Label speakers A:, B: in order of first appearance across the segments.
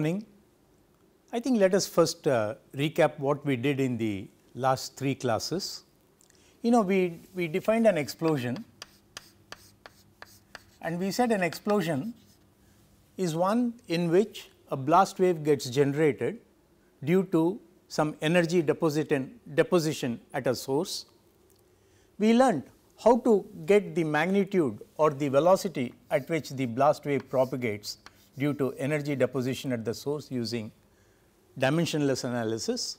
A: morning. I think let us first uh, recap what we did in the last three classes. You know, we, we defined an explosion and we said an explosion is one in which a blast wave gets generated due to some energy deposition at a source. We learned how to get the magnitude or the velocity at which the blast wave propagates due to energy deposition at the source using dimensionless analysis.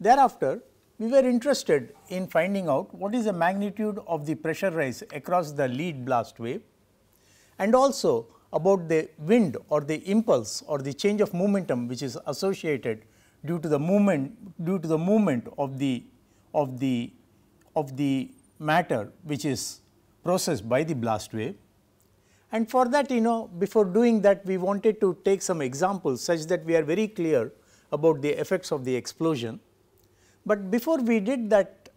A: Thereafter, we were interested in finding out what is the magnitude of the pressure rise across the lead blast wave and also about the wind or the impulse or the change of momentum which is associated due to the movement due to the movement of the of the of the matter which is processed by the blast wave and for that, you know, before doing that, we wanted to take some examples such that we are very clear about the effects of the explosion. But before we did that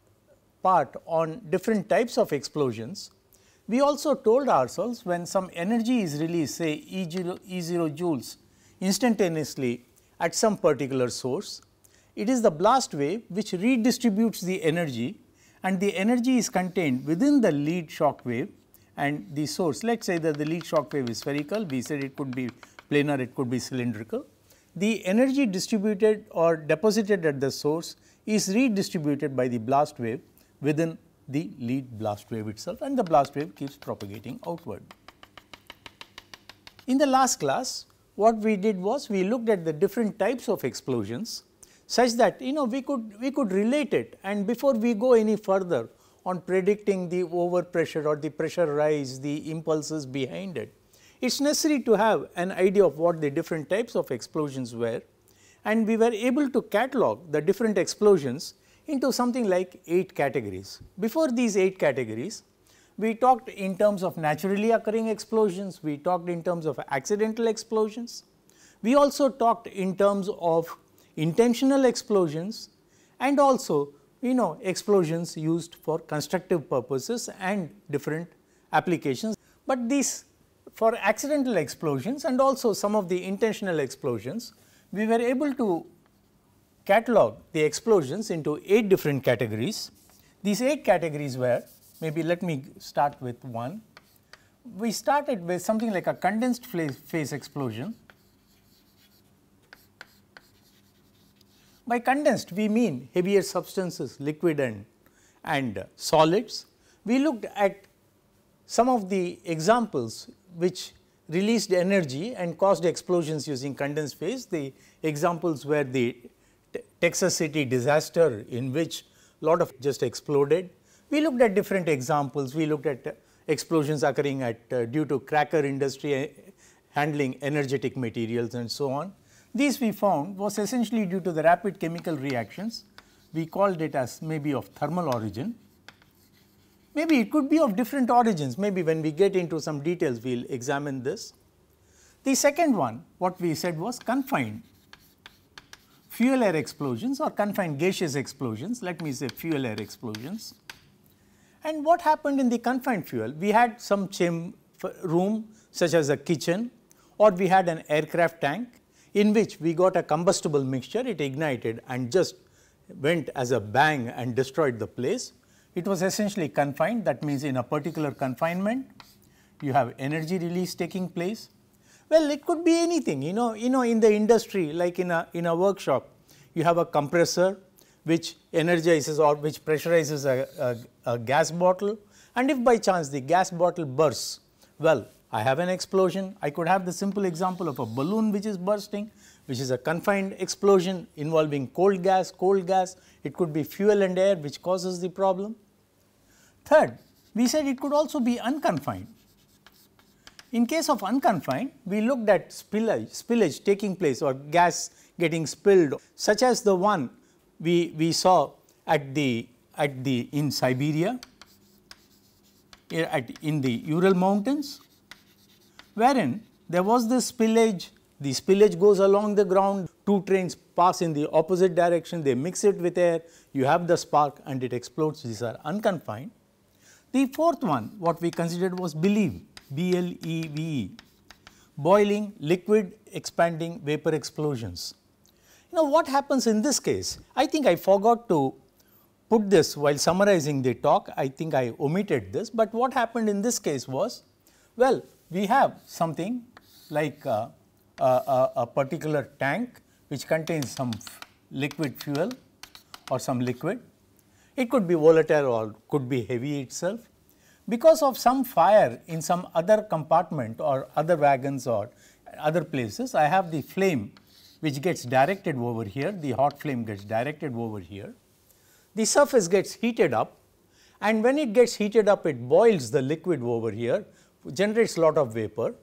A: part on different types of explosions, we also told ourselves when some energy is released, say E 0, e zero joules instantaneously at some particular source, it is the blast wave which redistributes the energy and the energy is contained within the lead shock wave and the source. Let us say that the leak shock wave is spherical, we said it could be planar, it could be cylindrical. The energy distributed or deposited at the source is redistributed by the blast wave within the lead blast wave itself and the blast wave keeps propagating outward. In the last class, what we did was we looked at the different types of explosions such that you know we could we could relate it and before we go any further on predicting the overpressure or the pressure rise, the impulses behind it. It is necessary to have an idea of what the different types of explosions were and we were able to catalog the different explosions into something like 8 categories. Before these 8 categories, we talked in terms of naturally occurring explosions, we talked in terms of accidental explosions, we also talked in terms of intentional explosions and also you know explosions used for constructive purposes and different applications. But these for accidental explosions and also some of the intentional explosions, we were able to catalog the explosions into 8 different categories. These 8 categories were maybe let me start with one. We started with something like a condensed phase, phase explosion By condensed, we mean heavier substances, liquid and, and solids. We looked at some of the examples which released energy and caused explosions using condensed phase. The examples were the Texas City disaster in which lot of just exploded. We looked at different examples. We looked at explosions occurring at uh, due to cracker industry eh, handling energetic materials and so on. These we found was essentially due to the rapid chemical reactions. We called it as maybe of thermal origin. Maybe it could be of different origins. Maybe when we get into some details, we will examine this. The second one, what we said was confined. Fuel air explosions or confined gaseous explosions, let me say fuel air explosions. And what happened in the confined fuel? We had some room such as a kitchen or we had an aircraft tank in which we got a combustible mixture, it ignited and just went as a bang and destroyed the place. It was essentially confined, that means in a particular confinement, you have energy release taking place. Well, it could be anything, you know, you know in the industry like in a, in a workshop, you have a compressor which energizes or which pressurizes a, a, a gas bottle and if by chance the gas bottle bursts, well, I have an explosion. I could have the simple example of a balloon which is bursting, which is a confined explosion involving cold gas, cold gas. It could be fuel and air which causes the problem. Third, we said it could also be unconfined. In case of unconfined, we looked at spillage, spillage taking place or gas getting spilled such as the one we, we saw at the, at the in Siberia eh, at, in the Ural mountains wherein there was this spillage, the spillage goes along the ground, two trains pass in the opposite direction, they mix it with air, you have the spark and it explodes, these are unconfined. The fourth one, what we considered was believe, B-L-E-V-E, boiling, liquid, expanding, vapor explosions. Now, what happens in this case? I think I forgot to put this while summarizing the talk. I think I omitted this, but what happened in this case was, well, we have something like a, a particular tank which contains some liquid fuel or some liquid. It could be volatile or could be heavy itself. Because of some fire in some other compartment or other wagons or other places, I have the flame which gets directed over here, the hot flame gets directed over here. The surface gets heated up and when it gets heated up, it boils the liquid over here generates a lot of vapor.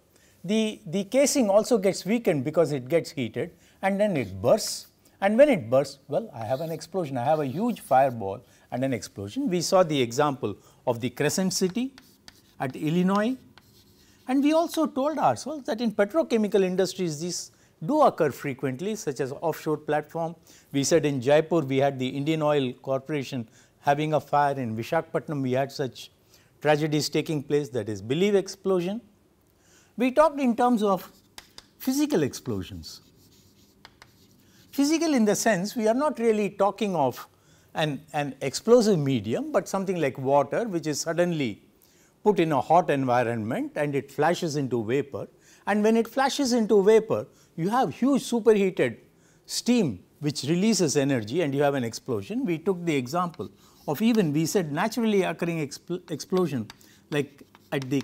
A: The, the casing also gets weakened because it gets heated and then it bursts. And when it bursts, well, I have an explosion. I have a huge fireball and an explosion. We saw the example of the Crescent City at Illinois. And we also told ourselves that in petrochemical industries, these do occur frequently, such as offshore platform. We said in Jaipur, we had the Indian Oil Corporation having a fire. In Vishakhapatnam, we had such tragedy is taking place that is believe explosion. We talked in terms of physical explosions. Physical in the sense we are not really talking of an, an explosive medium, but something like water which is suddenly put in a hot environment and it flashes into vapor. And when it flashes into vapor, you have huge superheated steam which releases energy and you have an explosion. We took the example of even, we said, naturally occurring expl explosion, like at the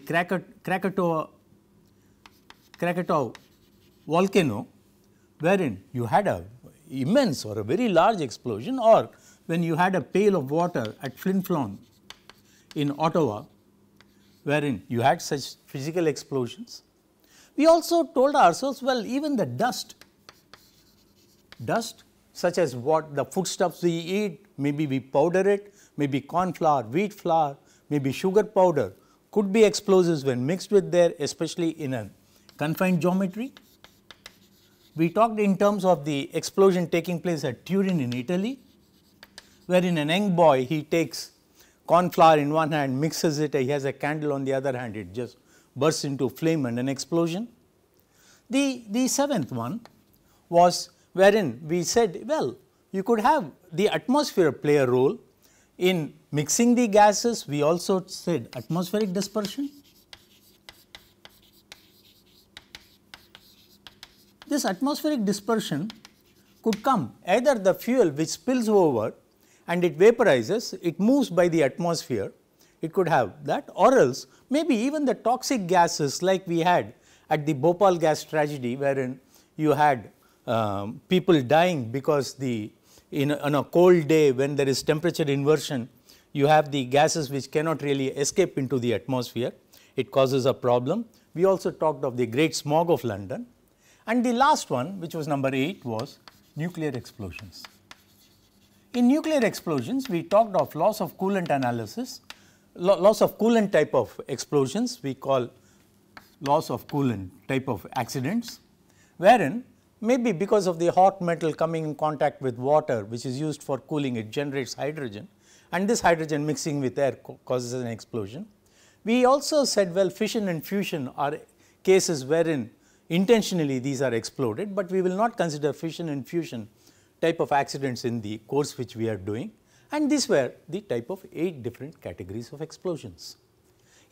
A: Krakatoa, Krakatoa, volcano, wherein you had a immense or a very large explosion, or when you had a pail of water at Flin Flon in Ottawa, wherein you had such physical explosions. We also told ourselves, well, even the dust, dust such as what the foodstuffs we eat, maybe we powder it, maybe corn flour, wheat flour, maybe sugar powder, could be explosives when mixed with there, especially in a confined geometry. We talked in terms of the explosion taking place at Turin in Italy, wherein an young boy, he takes corn flour in one hand, mixes it, he has a candle on the other hand, it just bursts into flame and an explosion. The, the seventh one was wherein we said, well, you could have the atmosphere play a role in mixing the gases. We also said atmospheric dispersion. This atmospheric dispersion could come either the fuel which spills over and it vaporizes, it moves by the atmosphere, it could have that or else maybe even the toxic gases like we had at the Bhopal gas tragedy wherein you had um, people dying because the in on a cold day when there is temperature inversion, you have the gases which cannot really escape into the atmosphere. It causes a problem. We also talked of the great smog of London. And the last one, which was number 8, was nuclear explosions. In nuclear explosions, we talked of loss of coolant analysis, lo loss of coolant type of explosions we call loss of coolant type of accidents, wherein Maybe because of the hot metal coming in contact with water which is used for cooling it generates hydrogen and this hydrogen mixing with air causes an explosion. We also said well fission and fusion are cases wherein intentionally these are exploded, but we will not consider fission and fusion type of accidents in the course which we are doing and these were the type of 8 different categories of explosions.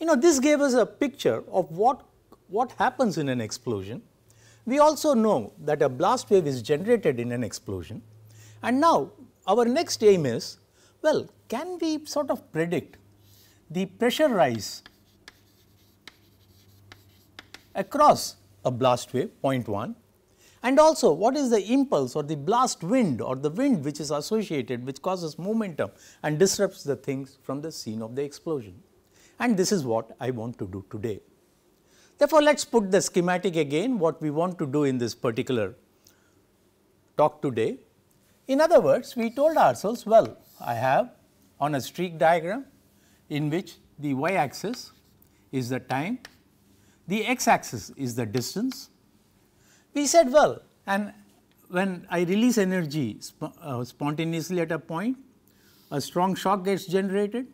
A: You know this gave us a picture of what, what happens in an explosion we also know that a blast wave is generated in an explosion. And now our next aim is, well, can we sort of predict the pressure rise across a blast wave, point 1, and also what is the impulse or the blast wind or the wind which is associated which causes momentum and disrupts the things from the scene of the explosion. And this is what I want to do today. Therefore, let us put the schematic again what we want to do in this particular talk today. In other words, we told ourselves, well, I have on a streak diagram in which the y axis is the time, the x axis is the distance. We said, well, and when I release energy sp uh, spontaneously at a point, a strong shock gets generated,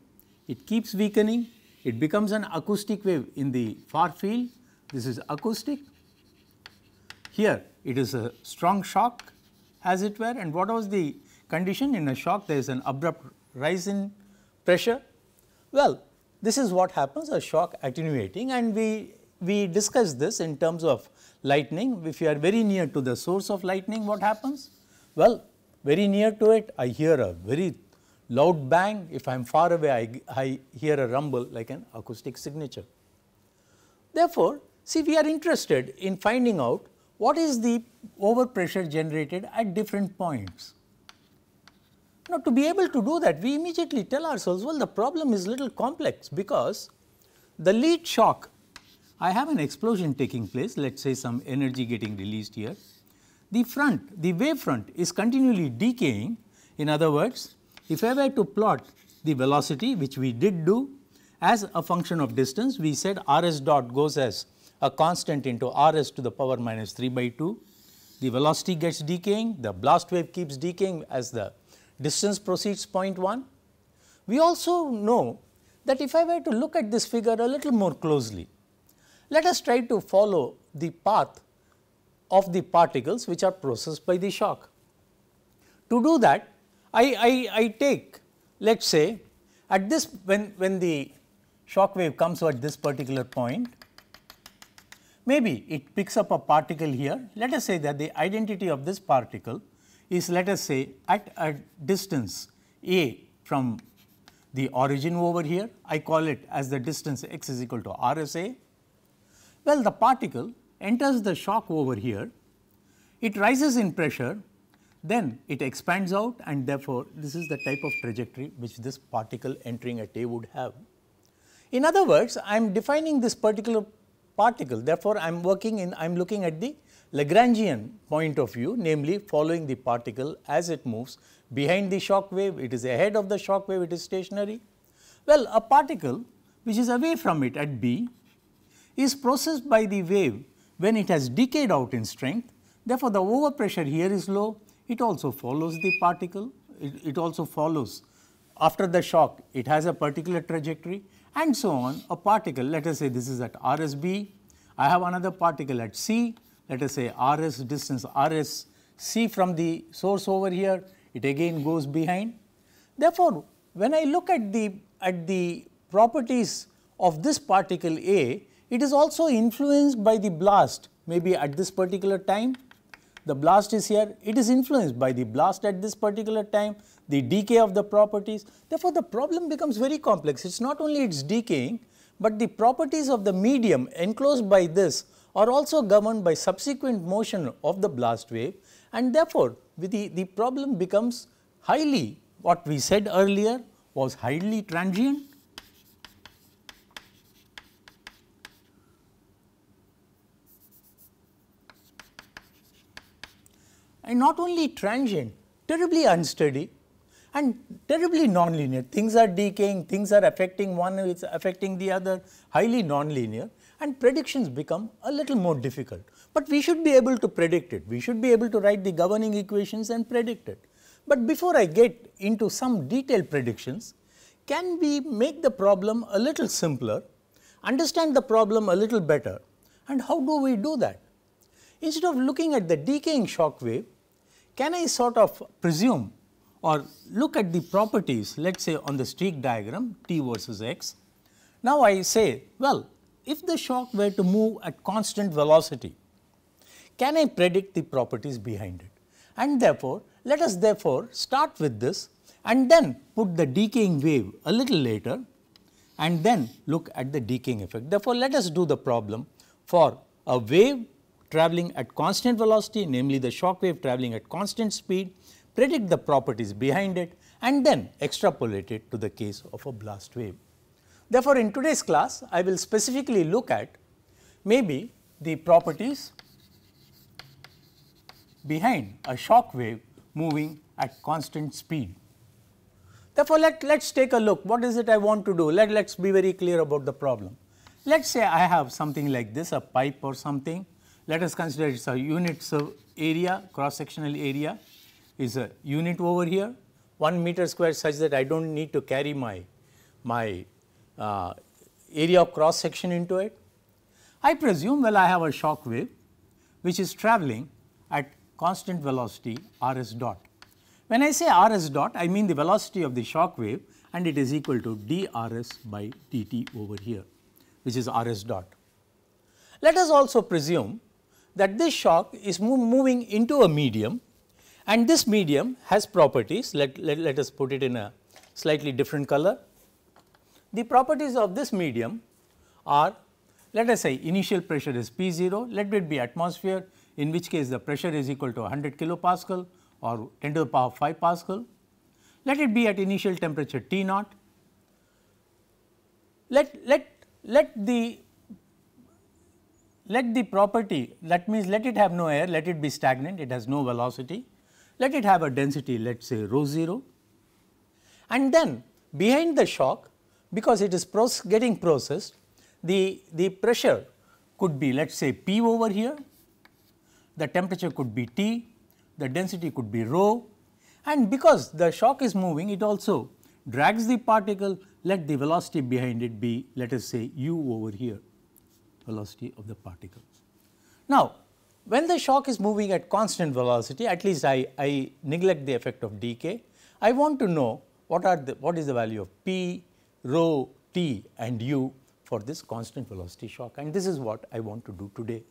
A: it keeps weakening, it becomes an acoustic wave in the far field. This is acoustic. Here it is a strong shock as it were and what was the condition in a shock there is an abrupt rise in pressure. Well, this is what happens a shock attenuating and we, we discussed this in terms of lightning. If you are very near to the source of lightning what happens? Well, very near to it I hear a very Loud bang, if I'm far away, I, I hear a rumble like an acoustic signature. Therefore, see we are interested in finding out what is the overpressure generated at different points. Now, to be able to do that, we immediately tell ourselves, well, the problem is little complex because the lead shock, I have an explosion taking place, let us say some energy getting released here. The front, the wave front is continually decaying. In other words, if I were to plot the velocity which we did do as a function of distance, we said r s dot goes as a constant into r s to the power minus 3 by 2. The velocity gets decaying, the blast wave keeps decaying as the distance proceeds 0.1. We also know that if I were to look at this figure a little more closely, let us try to follow the path of the particles which are processed by the shock. To do that, I, I, I take let us say at this when, when the shock wave comes at this particular point, maybe it picks up a particle here. Let us say that the identity of this particle is let us say at a distance a from the origin over here, I call it as the distance x is equal to RSA. Well, the particle enters the shock over here, it rises in pressure then it expands out and therefore this is the type of trajectory which this particle entering at A would have. In other words, I am defining this particular particle, therefore I am working in, I am looking at the Lagrangian point of view, namely following the particle as it moves behind the shock wave, it is ahead of the shock wave, it is stationary. Well, a particle which is away from it at B is processed by the wave when it has decayed out in strength, therefore the overpressure here is low, it also follows the particle, it, it also follows after the shock it has a particular trajectory and so on. A particle, let us say this is at RSB, I have another particle at C, let us say RS distance RS C from the source over here, it again goes behind. Therefore, when I look at the at the properties of this particle A, it is also influenced by the blast maybe at this particular time the blast is here, it is influenced by the blast at this particular time, the decay of the properties. Therefore, the problem becomes very complex. It's not only it's decaying, but the properties of the medium enclosed by this are also governed by subsequent motion of the blast wave and therefore, the, the problem becomes highly what we said earlier was highly transient and not only transient, terribly unsteady and terribly nonlinear. Things are decaying, things are affecting one, it's affecting the other, highly nonlinear and predictions become a little more difficult. But we should be able to predict it. We should be able to write the governing equations and predict it. But before I get into some detailed predictions, can we make the problem a little simpler, understand the problem a little better and how do we do that? Instead of looking at the decaying shock wave, can I sort of presume or look at the properties, let us say on the streak diagram t versus x. Now, I say, well, if the shock were to move at constant velocity, can I predict the properties behind it? And therefore, let us therefore start with this and then put the decaying wave a little later and then look at the decaying effect. Therefore, let us do the problem for a wave traveling at constant velocity, namely the shock wave traveling at constant speed, predict the properties behind it and then extrapolate it to the case of a blast wave. Therefore, in today's class, I will specifically look at maybe the properties behind a shock wave moving at constant speed. Therefore, let us take a look what is it I want to do let us be very clear about the problem. Let us say I have something like this a pipe or something let us consider it is a unit so area, cross sectional area is a unit over here, 1 meter square such that I do not need to carry my, my uh, area of cross section into it. I presume well I have a shock wave which is travelling at constant velocity r s dot. When I say r s dot I mean the velocity of the shock wave and it is equal to d r s by d t over here which is r s dot. Let us also presume that this shock is move, moving into a medium and this medium has properties let, let, let us put it in a slightly different color. The properties of this medium are let us say initial pressure is P 0 let it be atmosphere in which case the pressure is equal to 100 kilopascal or 10 to the power 5 Pascal. Let it be at initial temperature T naught. Let, let, let the let the property, that means let it have no air, let it be stagnant, it has no velocity, let it have a density, let us say rho 0. And then behind the shock, because it is process, getting processed, the, the pressure could be let us say P over here, the temperature could be T, the density could be rho and because the shock is moving it also drags the particle let the velocity behind it be let us say u over here velocity of the particles. Now, when the shock is moving at constant velocity, at least I, I neglect the effect of decay. I want to know what are the, what is the value of p, rho, t and u for this constant velocity shock and this is what I want to do today.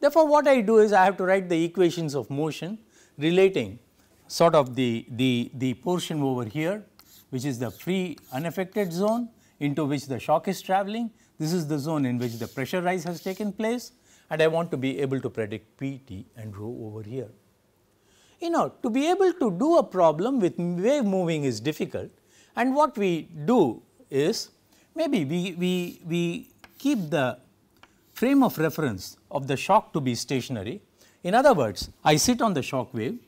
A: Therefore, what I do is I have to write the equations of motion relating sort of the, the, the portion over here which is the free unaffected zone into which the shock is travelling this is the zone in which the pressure rise has taken place and I want to be able to predict Pt and rho over here. You know, to be able to do a problem with wave moving is difficult and what we do is maybe we, we, we keep the frame of reference of the shock to be stationary. In other words, I sit on the shock wave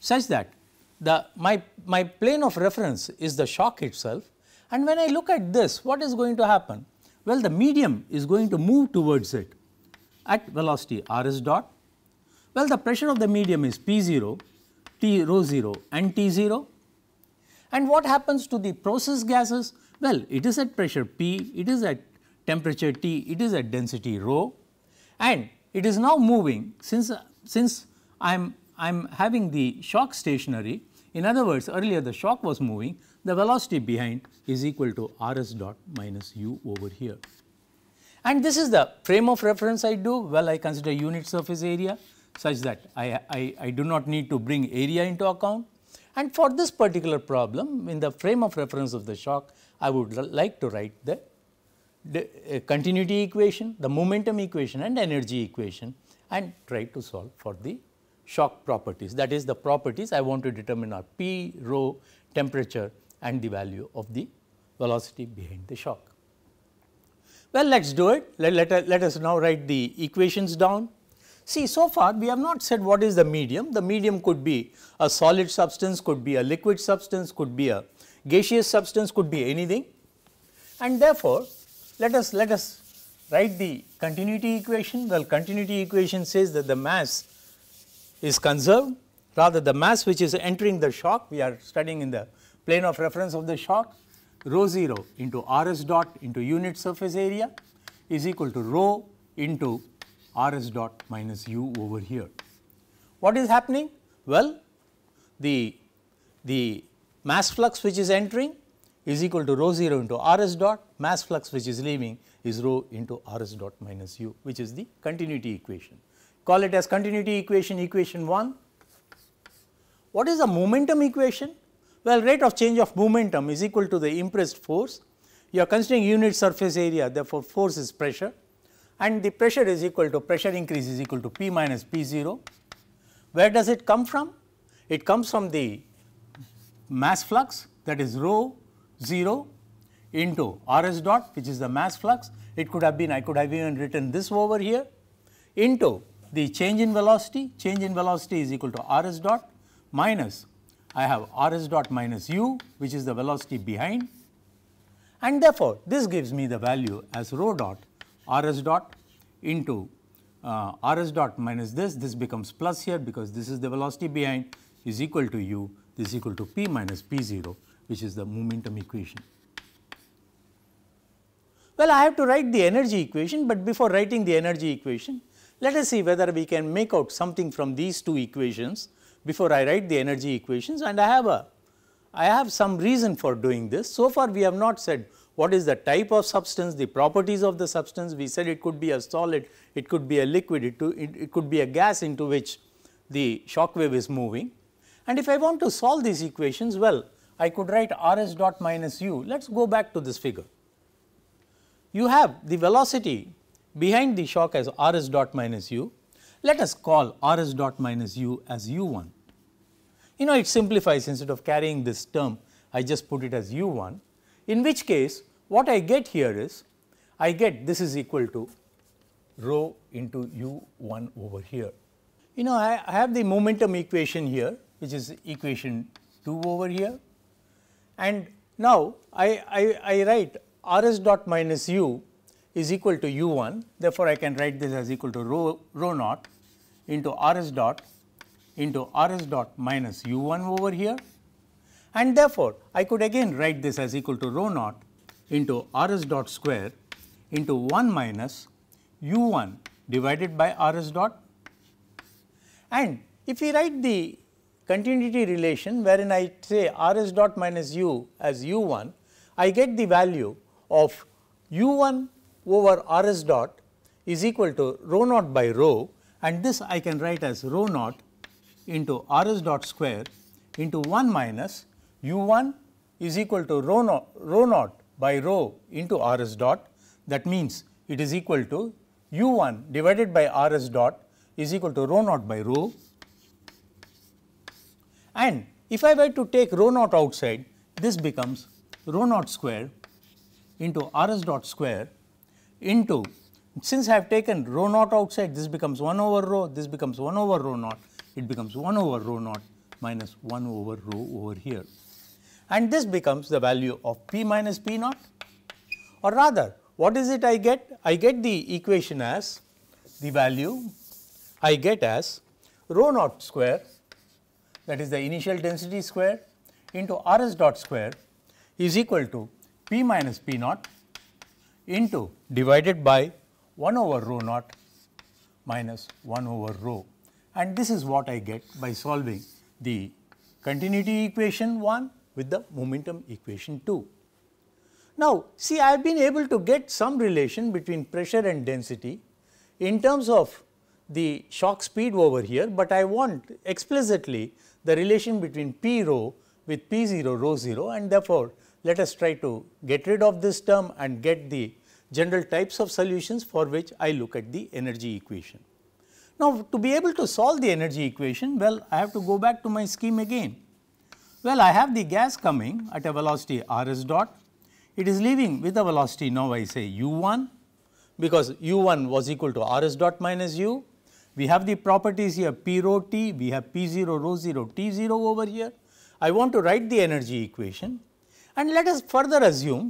A: such that the, my, my plane of reference is the shock itself and when I look at this, what is going to happen? Well, the medium is going to move towards it at velocity rs dot. Well, the pressure of the medium is P0, T rho 0 and T0. And what happens to the process gases? Well, it is at pressure P, it is at temperature T, it is at density rho and it is now moving since, uh, since I am I'm having the shock stationary. In other words, earlier the shock was moving the velocity behind is equal to rs dot minus u over here. And this is the frame of reference I do, well I consider unit surface area such that I, I, I do not need to bring area into account. And for this particular problem in the frame of reference of the shock, I would like to write the, the uh, continuity equation, the momentum equation and energy equation and try to solve for the shock properties. That is the properties I want to determine are P, rho, temperature and the value of the velocity behind the shock. Well, let us do it. Let, let, let us now write the equations down. See, so far we have not said what is the medium. The medium could be a solid substance, could be a liquid substance, could be a gaseous substance, could be anything. And therefore, let us let us write the continuity equation. Well, continuity equation says that the mass is conserved. Rather, the mass which is entering the shock, we are studying in the plane of reference of the shock, rho 0 into rs dot into unit surface area is equal to rho into rs dot minus u over here. What is happening? Well, the, the mass flux which is entering is equal to rho 0 into rs dot, mass flux which is leaving is rho into rs dot minus u which is the continuity equation. Call it as continuity equation, equation 1. What is the momentum equation? Well, rate of change of momentum is equal to the impressed force. You are considering unit surface area, therefore, force is pressure and the pressure is equal to pressure increase is equal to P minus P 0. Where does it come from? It comes from the mass flux that is rho 0 into R s dot which is the mass flux. It could have been I could have even written this over here into the change in velocity, change in velocity is equal to R s dot minus I have rs dot minus u which is the velocity behind and therefore, this gives me the value as rho dot rs dot into uh, rs dot minus this, this becomes plus here because this is the velocity behind is equal to u, this is equal to p minus p 0 which is the momentum equation. Well, I have to write the energy equation, but before writing the energy equation, let us see whether we can make out something from these two equations before I write the energy equations and I have a I have some reason for doing this. So far we have not said what is the type of substance, the properties of the substance. We said it could be a solid, it could be a liquid, it, to, it, it could be a gas into which the shock wave is moving. And if I want to solve these equations, well, I could write R s dot minus u. Let us go back to this figure. You have the velocity behind the shock as R s dot minus u. Let us call rs dot minus u as u1. You know it simplifies instead of carrying this term I just put it as u1 in which case what I get here is I get this is equal to rho into u1 over here. You know I, I have the momentum equation here which is equation 2 over here and now I, I, I write rs dot minus u is equal to u1 therefore I can write this as equal to rho, rho naught into r s dot into r s dot minus u 1 over here and therefore, I could again write this as equal to rho naught into r s dot square into 1 minus u 1 divided by r s dot and if we write the continuity relation wherein I say r s dot minus u as u 1, I get the value of u 1 over r s dot is equal to rho naught by rho and this I can write as rho naught into R s dot square into 1 minus u 1 is equal to rho naught, rho naught by rho into R s dot that means it is equal to u 1 divided by R s dot is equal to rho naught by rho and if I were to take rho naught outside this becomes rho naught square into R s dot square into since I have taken rho naught outside, this becomes 1 over rho, this becomes 1 over rho naught, it becomes 1 over rho naught minus 1 over rho over here. And this becomes the value of P minus P naught or rather what is it I get? I get the equation as the value I get as rho naught square that is the initial density square into r s dot square is equal to p minus p naught into divided by 1 over rho naught minus 1 over rho. And this is what I get by solving the continuity equation 1 with the momentum equation 2. Now, see I have been able to get some relation between pressure and density in terms of the shock speed over here, but I want explicitly the relation between p rho with p 0 rho 0 and therefore, let us try to get rid of this term and get the general types of solutions for which I look at the energy equation. Now, to be able to solve the energy equation, well, I have to go back to my scheme again. Well, I have the gas coming at a velocity r s dot. It is leaving with a velocity now I say u 1 because u 1 was equal to r s dot minus u. We have the properties here p rho t, we have p 0 rho 0 t 0 over here. I want to write the energy equation and let us further assume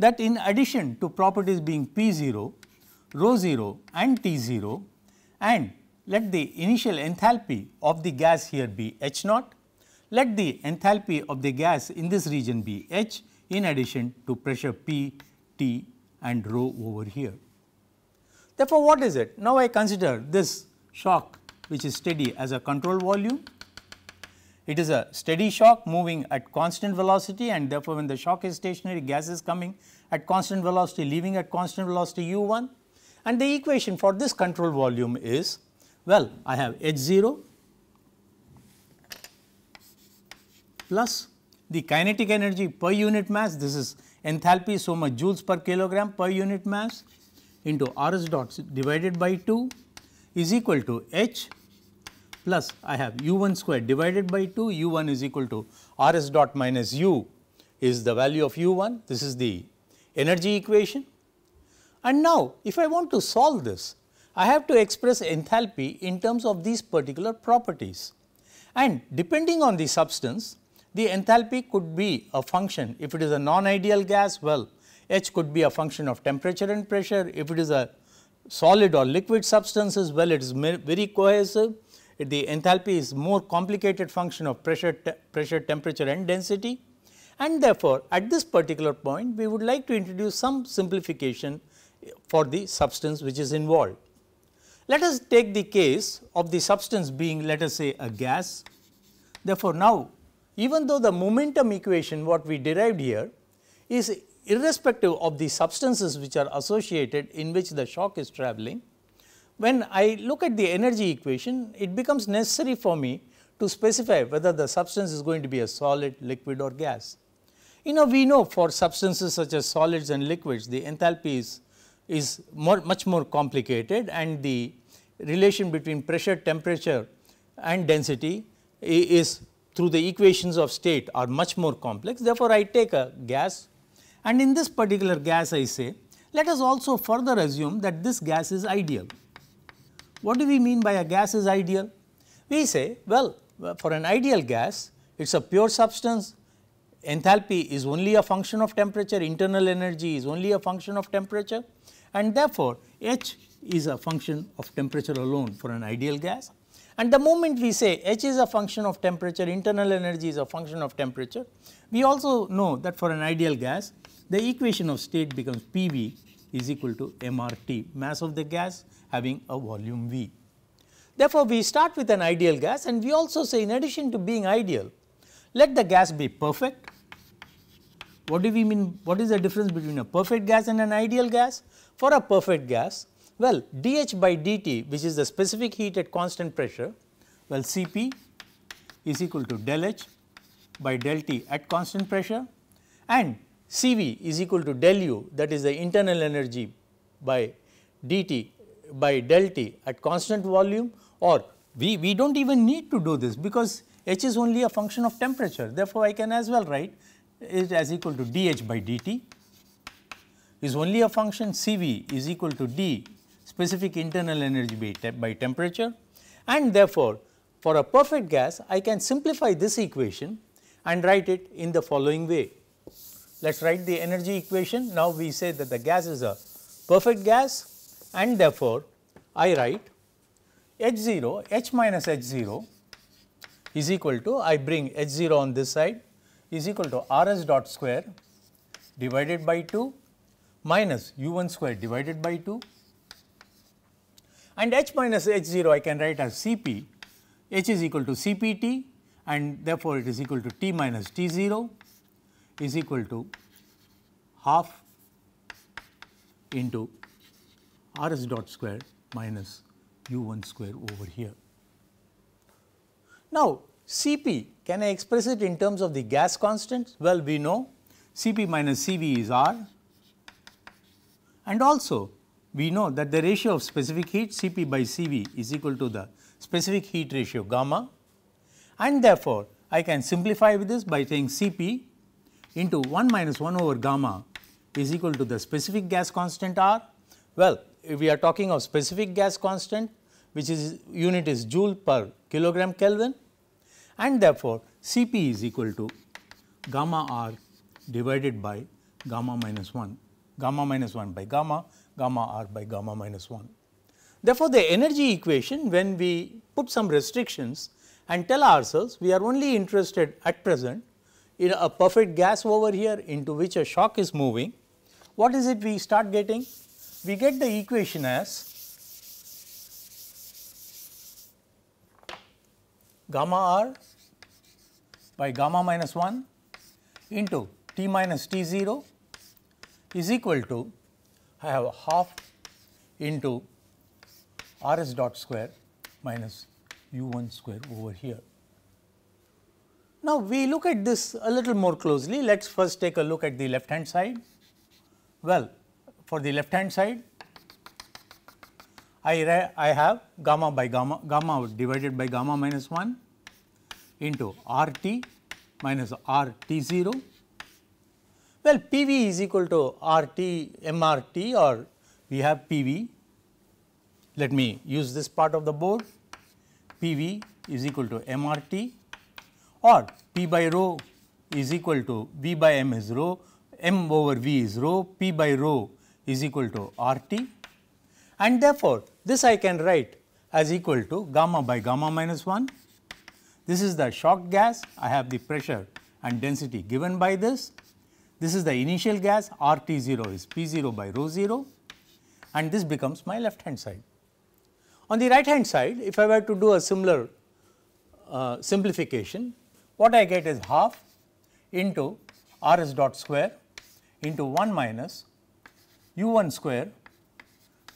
A: that in addition to properties being P0, rho 0 and T 0 and let the initial enthalpy of the gas here be H naught, let the enthalpy of the gas in this region be H in addition to pressure P, T and rho over here. Therefore, what is it? Now, I consider this shock which is steady as a control volume it is a steady shock moving at constant velocity and therefore, when the shock is stationary gas is coming at constant velocity leaving at constant velocity u1 and the equation for this control volume is well I have h0 plus the kinetic energy per unit mass this is enthalpy so much joules per kilogram per unit mass into r s dot divided by 2 is equal to h plus I have u1 square divided by 2 u1 is equal to rs dot minus u is the value of u1 this is the energy equation. And now if I want to solve this I have to express enthalpy in terms of these particular properties and depending on the substance the enthalpy could be a function if it is a non-ideal gas well H could be a function of temperature and pressure if it is a solid or liquid substances well it is very cohesive the enthalpy is more complicated function of pressure, te pressure, temperature and density. And therefore, at this particular point we would like to introduce some simplification eh, for the substance which is involved. Let us take the case of the substance being let us say a gas. Therefore, now even though the momentum equation what we derived here is irrespective of the substances which are associated in which the shock is travelling, when I look at the energy equation, it becomes necessary for me to specify whether the substance is going to be a solid, liquid or gas. You know, we know for substances such as solids and liquids, the enthalpy is, is more, much more complicated and the relation between pressure, temperature and density is through the equations of state are much more complex. Therefore, I take a gas and in this particular gas I say, let us also further assume that this gas is ideal. What do we mean by a gas is ideal? We say, well, for an ideal gas, it is a pure substance, enthalpy is only a function of temperature, internal energy is only a function of temperature and therefore, H is a function of temperature alone for an ideal gas. And the moment we say H is a function of temperature, internal energy is a function of temperature, we also know that for an ideal gas, the equation of state becomes PV is equal to MRT, mass of the gas having a volume V. Therefore, we start with an ideal gas and we also say in addition to being ideal, let the gas be perfect. What do we mean? What is the difference between a perfect gas and an ideal gas? For a perfect gas, well dH by dt which is the specific heat at constant pressure, well Cp is equal to del H by del T at constant pressure and Cv is equal to del U that is the internal energy by dt by del t at constant volume or we, we do not even need to do this because h is only a function of temperature. Therefore, I can as well write it as equal to dh by dt is only a function Cv is equal to d specific internal energy by, te by temperature and therefore, for a perfect gas I can simplify this equation and write it in the following way. Let us write the energy equation. Now, we say that the gas is a perfect gas and therefore, I write h 0 h minus h 0 is equal to I bring h 0 on this side is equal to r s dot square divided by 2 minus u 1 square divided by 2 and h minus h 0 I can write as C p h is equal to C p t and therefore, it is equal to t minus t 0 is equal to half into rs dot square minus u1 square over here. Now, Cp, can I express it in terms of the gas constant? Well, we know Cp minus Cv is R and also we know that the ratio of specific heat Cp by Cv is equal to the specific heat ratio gamma and therefore, I can simplify with this by saying Cp into 1 minus 1 over gamma is equal to the specific gas constant R. Well, we are talking of specific gas constant which is unit is joule per kilogram Kelvin and therefore, Cp is equal to gamma r divided by gamma minus 1, gamma minus 1 by gamma, gamma r by gamma minus 1. Therefore, the energy equation when we put some restrictions and tell ourselves we are only interested at present in a perfect gas over here into which a shock is moving, what is it we start getting? we get the equation as gamma r by gamma minus 1 into t minus t 0 is equal to I have half into r s dot square minus u 1 square over here. Now, we look at this a little more closely. Let us first take a look at the left hand side. Well, for the left hand side, I, I have gamma by gamma, gamma divided by gamma minus 1 into R t minus R t 0. Well, P v is equal to R t M R t or we have P v. Let me use this part of the board P v is equal to M R t or P by rho is equal to V by M is rho, M over V is rho, P by rho is equal to RT and therefore, this I can write as equal to gamma by gamma minus 1. This is the shock gas, I have the pressure and density given by this. This is the initial gas RT0 is P0 by rho 0 and this becomes my left hand side. On the right hand side, if I were to do a similar uh, simplification, what I get is half into R s dot square into 1 minus u1 square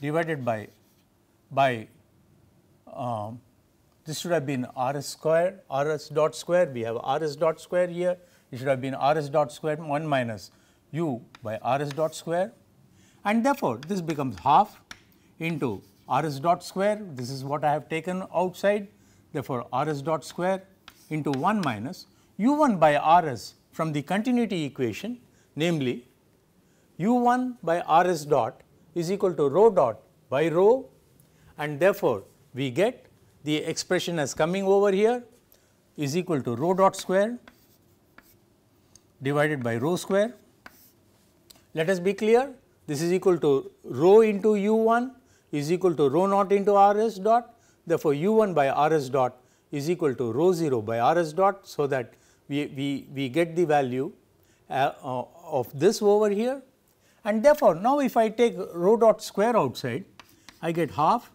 A: divided by by um, this should have been rs square rs dot square we have rs dot square here it should have been rs dot square 1 minus u by rs dot square and therefore this becomes half into rs dot square this is what I have taken outside therefore rs dot square into 1 minus u1 by rs from the continuity equation namely u1 by rs dot is equal to rho dot by rho and therefore, we get the expression as coming over here is equal to rho dot square divided by rho square. Let us be clear this is equal to rho into u1 is equal to rho naught into rs dot therefore, u1 by rs dot is equal to rho 0 by rs dot. So, that we, we, we get the value uh, uh, of this over here and therefore, now if I take rho dot square outside, I get half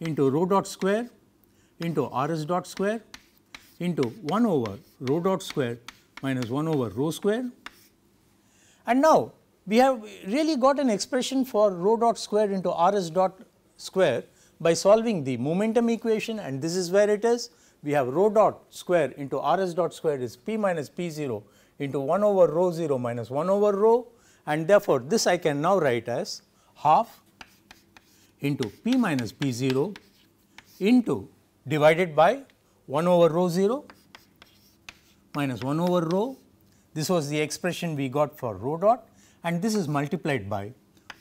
A: into rho dot square into rs dot square into 1 over rho dot square minus 1 over rho square. And now, we have really got an expression for rho dot square into rs dot square by solving the momentum equation and this is where it is. We have rho dot square into rs dot square is p minus p 0 into 1 over rho 0 minus 1 over rho and therefore, this I can now write as half into p minus p 0 into divided by 1 over rho 0 minus 1 over rho. This was the expression we got for rho dot and this is multiplied by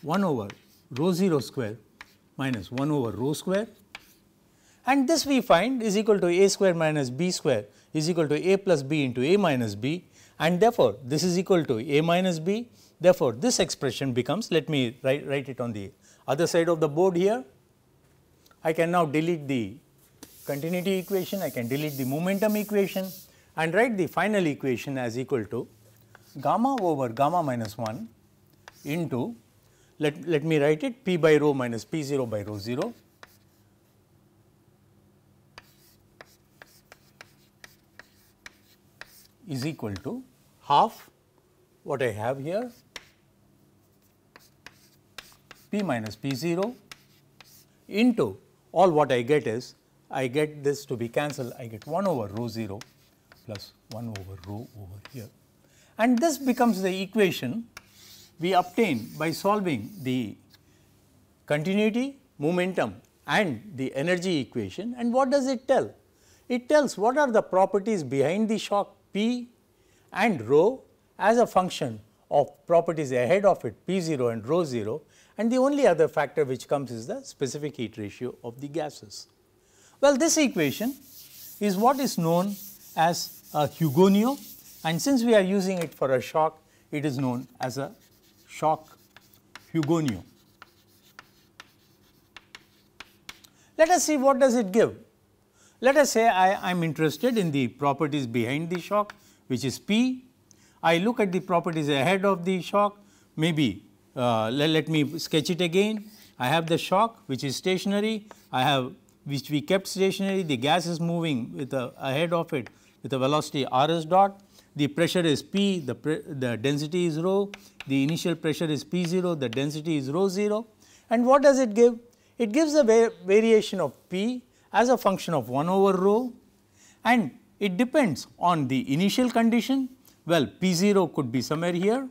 A: 1 over rho 0 square minus 1 over rho square and this we find is equal to a square minus b square is equal to a plus b into a minus b and therefore, this is equal to a minus b Therefore, this expression becomes, let me write, write it on the other side of the board here. I can now delete the continuity equation, I can delete the momentum equation and write the final equation as equal to gamma over gamma minus 1 into, let, let me write it p by rho minus p 0 by rho 0 is equal to half what I have here p minus p0 into all what I get is I get this to be cancelled I get 1 over rho 0 plus 1 over rho over here. And this becomes the equation we obtain by solving the continuity, momentum and the energy equation and what does it tell? It tells what are the properties behind the shock P and rho as a function of properties ahead of it P0 and rho 0 and the only other factor which comes is the specific heat ratio of the gases. Well, this equation is what is known as a Hugonio and since we are using it for a shock, it is known as a shock Hugonio. Let us see what does it give. Let us say I am interested in the properties behind the shock which is P. I look at the properties ahead of the shock, maybe uh, let, let me sketch it again. I have the shock which is stationary, I have which we kept stationary, the gas is moving with a ahead of it with a velocity r s dot, the pressure is p, the, pre, the density is rho, the initial pressure is p 0, the density is rho 0 and what does it give? It gives a va variation of p as a function of 1 over rho and it depends on the initial condition, well p 0 could be somewhere here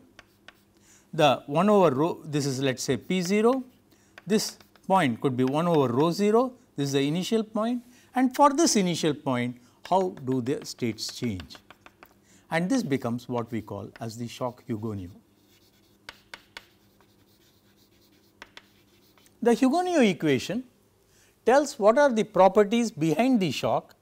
A: the 1 over rho this is let us say p 0, this point could be 1 over rho 0, this is the initial point and for this initial point how do the states change and this becomes what we call as the shock Hugonio. The Hugonio equation tells what are the properties behind the shock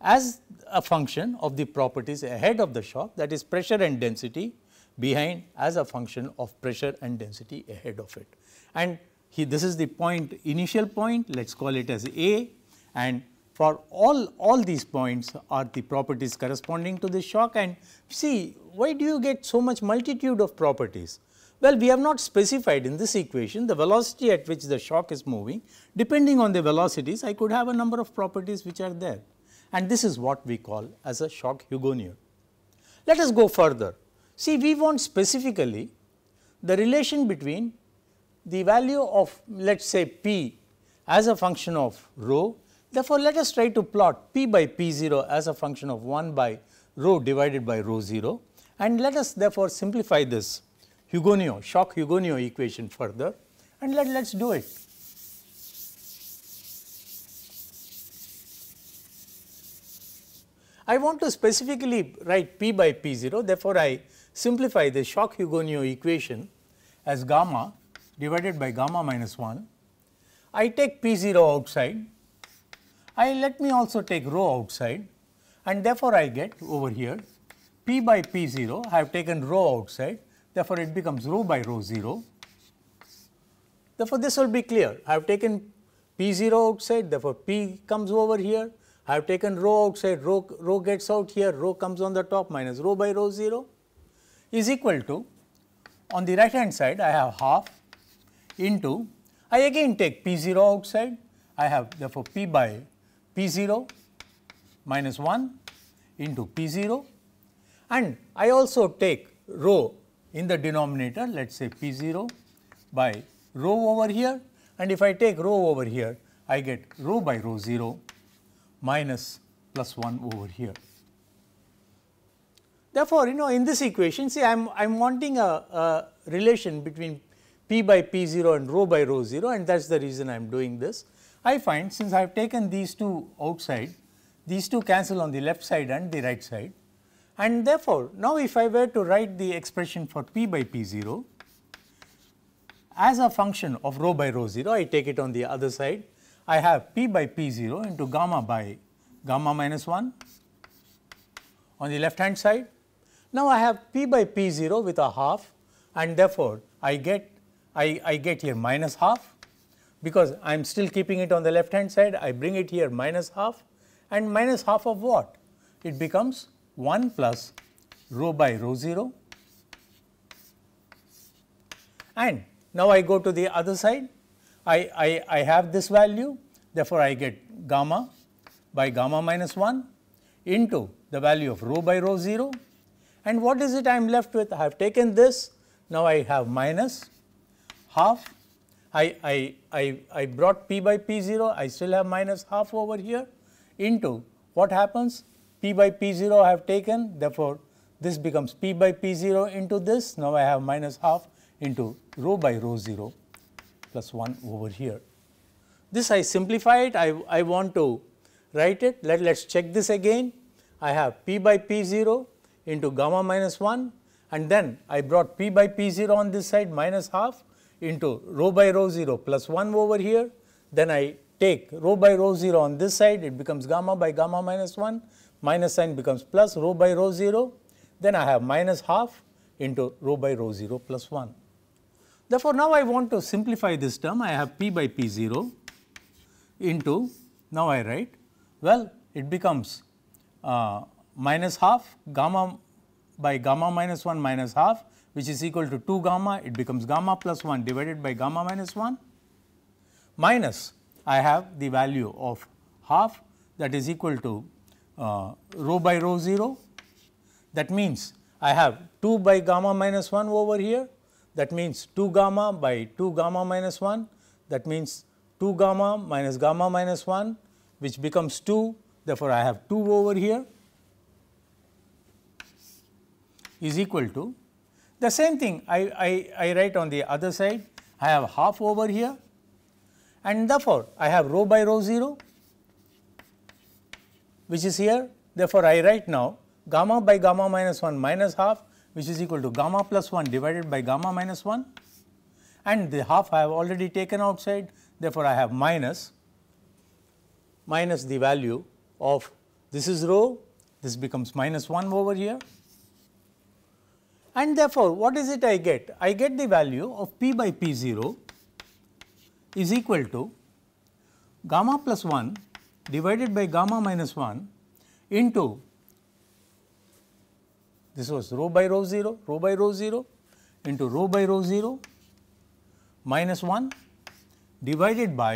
A: as a function of the properties ahead of the shock that is pressure and density behind as a function of pressure and density ahead of it. And he, this is the point, initial point, let us call it as A and for all, all these points are the properties corresponding to the shock and see why do you get so much multitude of properties? Well, we have not specified in this equation the velocity at which the shock is moving. Depending on the velocities, I could have a number of properties which are there and this is what we call as a shock Hugoniot. Let us go further. See, we want specifically the relation between the value of let us say p as a function of rho. Therefore, let us try to plot p by p 0 as a function of 1 by rho divided by rho 0 and let us therefore simplify this Hugonio, shock Hugonio equation further and let us do it. I want to specifically write p by p 0 therefore, I simplify the shock hugonio equation as gamma divided by gamma minus 1. I take P 0 outside, I let me also take rho outside and therefore, I get over here P by P 0 I have taken rho outside therefore, it becomes rho by rho 0. Therefore, this will be clear I have taken P 0 outside therefore, P comes over here I have taken rho outside, rho, rho gets out here, rho comes on the top minus rho by rho 0 is equal to on the right hand side I have half into I again take P0 outside I have therefore P by P0 minus 1 into P0 and I also take rho in the denominator let us say P0 by rho over here and if I take rho over here I get rho by rho 0 minus plus 1 over here. Therefore, you know in this equation see I am I am wanting a, a relation between p by p 0 and rho by rho 0 and that is the reason I am doing this. I find since I have taken these two outside these two cancel on the left side and the right side and therefore, now if I were to write the expression for p by p 0 as a function of rho by rho 0 I take it on the other side I have p by p 0 into gamma by gamma minus 1 on the left hand side now, I have p by p 0 with a half and therefore, I get I, I get here minus half because I am still keeping it on the left hand side I bring it here minus half and minus half of what? It becomes 1 plus rho by rho 0 and now I go to the other side I, I, I have this value therefore, I get gamma by gamma minus 1 into the value of rho by rho 0 and what is it I am left with? I have taken this, now I have minus half. I, I, I, I brought p by p0, I still have minus half over here into what happens? p by p0 I have taken, therefore, this becomes p by p0 into this, now I have minus half into rho by rho 0 plus 1 over here. This I simplify it, I, I want to write it, Let, let's check this again. I have p by p0 into gamma minus 1 and then I brought p by p0 on this side minus half into rho by rho 0 plus 1 over here. Then I take rho by rho 0 on this side, it becomes gamma by gamma minus 1, minus sign becomes plus rho by rho 0. Then I have minus half into rho by rho 0 plus 1. Therefore, now I want to simplify this term, I have p by p0 into, now I write, well it becomes uh, minus half gamma by gamma minus 1 minus half which is equal to 2 gamma it becomes gamma plus 1 divided by gamma minus 1 minus I have the value of half that is equal to uh, rho by rho 0 that means I have 2 by gamma minus 1 over here that means 2 gamma by 2 gamma minus 1 that means 2 gamma minus gamma minus 1 which becomes 2 therefore I have 2 over here is equal to the same thing I, I, I write on the other side I have half over here and therefore, I have rho by rho 0 which is here therefore, I write now gamma by gamma minus 1 minus half which is equal to gamma plus 1 divided by gamma minus 1 and the half I have already taken outside therefore, I have minus minus the value of this is rho this becomes minus 1 over here and therefore, what is it I get? I get the value of P by P0 is equal to gamma plus 1 divided by gamma minus 1 into this was rho by rho 0, rho by rho 0 into rho by rho 0 minus 1 divided by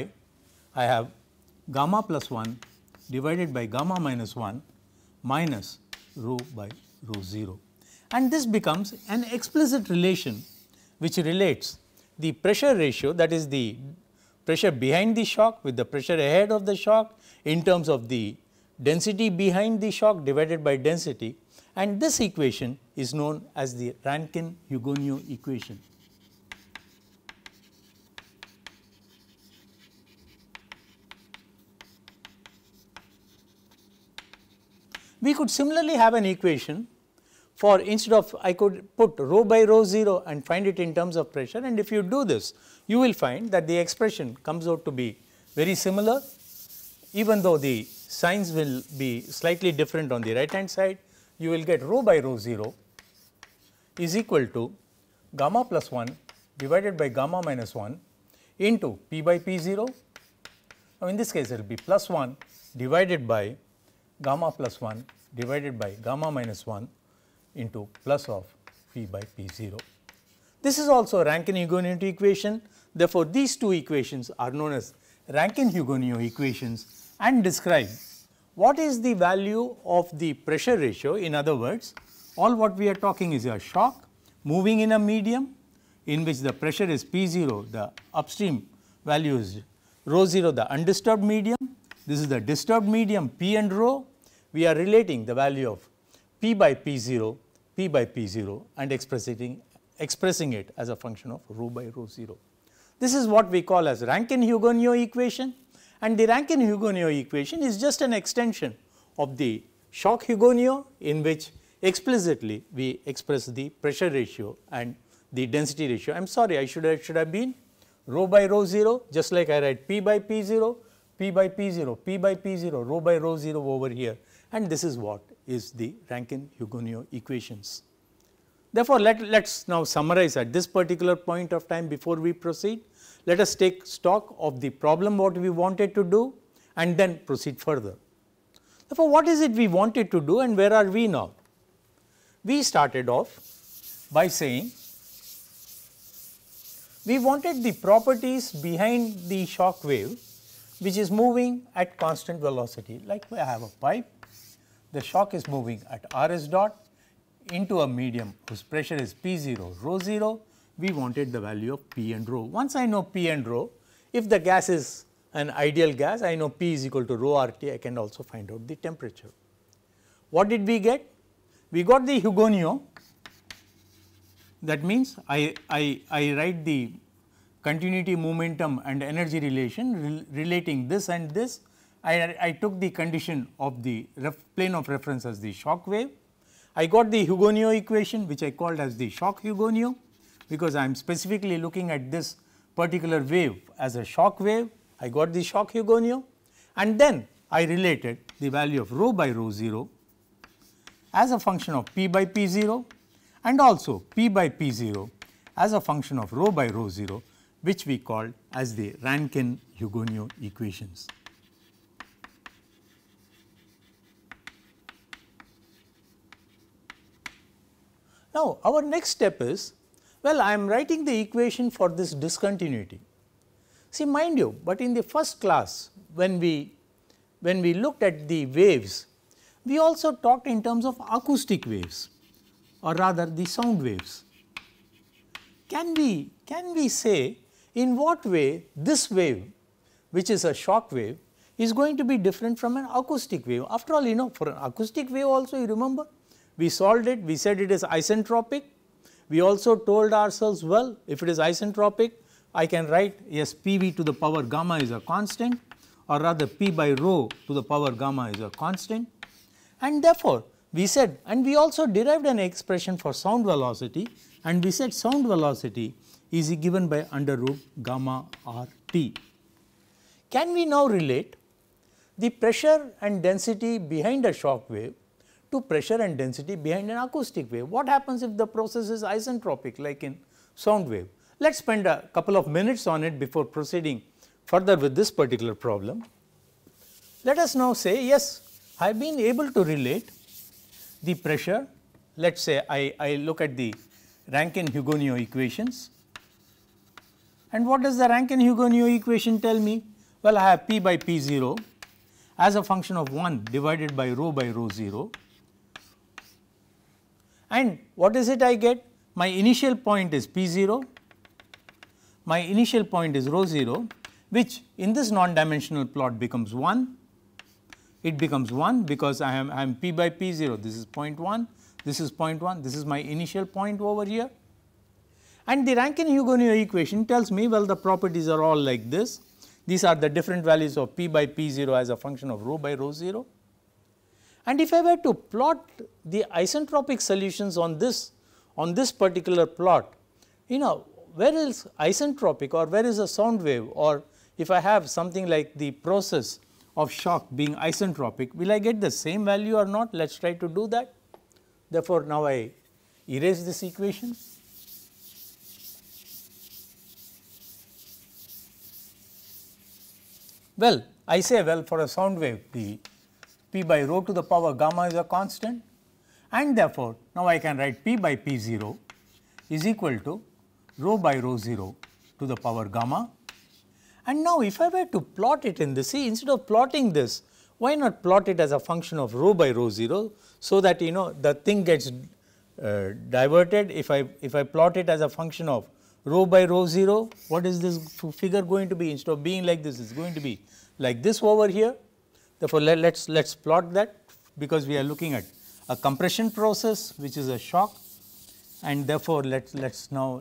A: I have gamma plus 1 divided by gamma minus 1 minus rho by rho 0 and this becomes an explicit relation which relates the pressure ratio that is the pressure behind the shock with the pressure ahead of the shock in terms of the density behind the shock divided by density and this equation is known as the Rankine-Hugonio equation. We could similarly have an equation for instead of I could put rho by rho 0 and find it in terms of pressure and if you do this you will find that the expression comes out to be very similar even though the signs will be slightly different on the right hand side you will get rho by rho 0 is equal to gamma plus 1 divided by gamma minus 1 into p by p 0 now in this case it will be plus 1 divided by gamma plus 1 divided by gamma minus 1 into plus of P by P0. This is also rankine hugoniot equation. Therefore, these two equations are known as rankine hugoniot equations and describe what is the value of the pressure ratio. In other words, all what we are talking is a shock moving in a medium in which the pressure is P0, the upstream value is rho 0, the undisturbed medium. This is the disturbed medium P and rho. We are relating the value of P by P0 p by p0 and expressing, expressing it as a function of rho by rho 0. This is what we call as Rankine-Hugonio equation and the Rankine-Hugonio equation is just an extension of the shock hugonio in which explicitly we express the pressure ratio and the density ratio. I am sorry I should should have been rho by rho 0 just like I write p by p 0, p by p 0, p by p 0, rho by rho 0 over here and this is what is the Rankine-Hugonio equations. Therefore, let, us now summarize at this particular point of time before we proceed. Let us take stock of the problem what we wanted to do and then proceed further. Therefore, what is it we wanted to do and where are we now? We started off by saying we wanted the properties behind the shock wave which is moving at constant velocity like I have a pipe the shock is moving at Rs dot into a medium whose pressure is P0, rho 0, we wanted the value of P and rho. Once I know P and rho, if the gas is an ideal gas, I know P is equal to rho RT, I can also find out the temperature. What did we get? We got the Hugonio, that means I, I, I write the continuity momentum and energy relation rel relating this and this I, I took the condition of the plane of reference as the shock wave. I got the Hugonio equation which I called as the shock Hugonio because I am specifically looking at this particular wave as a shock wave. I got the shock Hugonio and then I related the value of rho by rho 0 as a function of p by p 0 and also p by p 0 as a function of rho by rho 0 which we called as the Rankine-Hugonio equations. Now, our next step is, well, I am writing the equation for this discontinuity. See, mind you, but in the first class, when we, when we looked at the waves, we also talked in terms of acoustic waves or rather the sound waves. Can we, can we say in what way this wave, which is a shock wave, is going to be different from an acoustic wave? After all, you know, for an acoustic wave also, you remember, we solved it, we said it is isentropic. We also told ourselves, well, if it is isentropic, I can write yes PV to the power gamma is a constant or rather P by rho to the power gamma is a constant. And therefore, we said and we also derived an expression for sound velocity and we said sound velocity is given by under root gamma r t. Can we now relate the pressure and density behind a shock wave to pressure and density behind an acoustic wave. What happens if the process is isentropic like in sound wave? Let us spend a couple of minutes on it before proceeding further with this particular problem. Let us now say yes, I have been able to relate the pressure let us say I, I look at the Rankine-Hugonio equations and what does the Rankine-Hugonio equation tell me? Well, I have P by P0 as a function of 1 divided by rho by rho 0 and what is it I get? My initial point is P 0, my initial point is rho 0 which in this non dimensional plot becomes 1, it becomes 1 because I am, I am P by P 0, this is 0.1, this is 0.1, this is my initial point over here. And the Rankine-Hugonio equation tells me well the properties are all like this, these are the different values of P by P 0 as a function of rho by rho 0 and if I were to plot the isentropic solutions on this on this particular plot, you know where is isentropic or where is a sound wave or if I have something like the process of shock being isentropic, will I get the same value or not? Let us try to do that. Therefore, now I erase this equation. Well, I say well for a sound wave the p by rho to the power gamma is a constant and therefore, now I can write p by p 0 is equal to rho by rho 0 to the power gamma. And now if I were to plot it in this, see instead of plotting this, why not plot it as a function of rho by rho 0, so that you know the thing gets uh, diverted if I, if I plot it as a function of rho by rho 0, what is this figure going to be instead of being like this, it is going to be like this over here Therefore, let, us let's plot that because we are looking at a compression process which is a shock and therefore let's let's now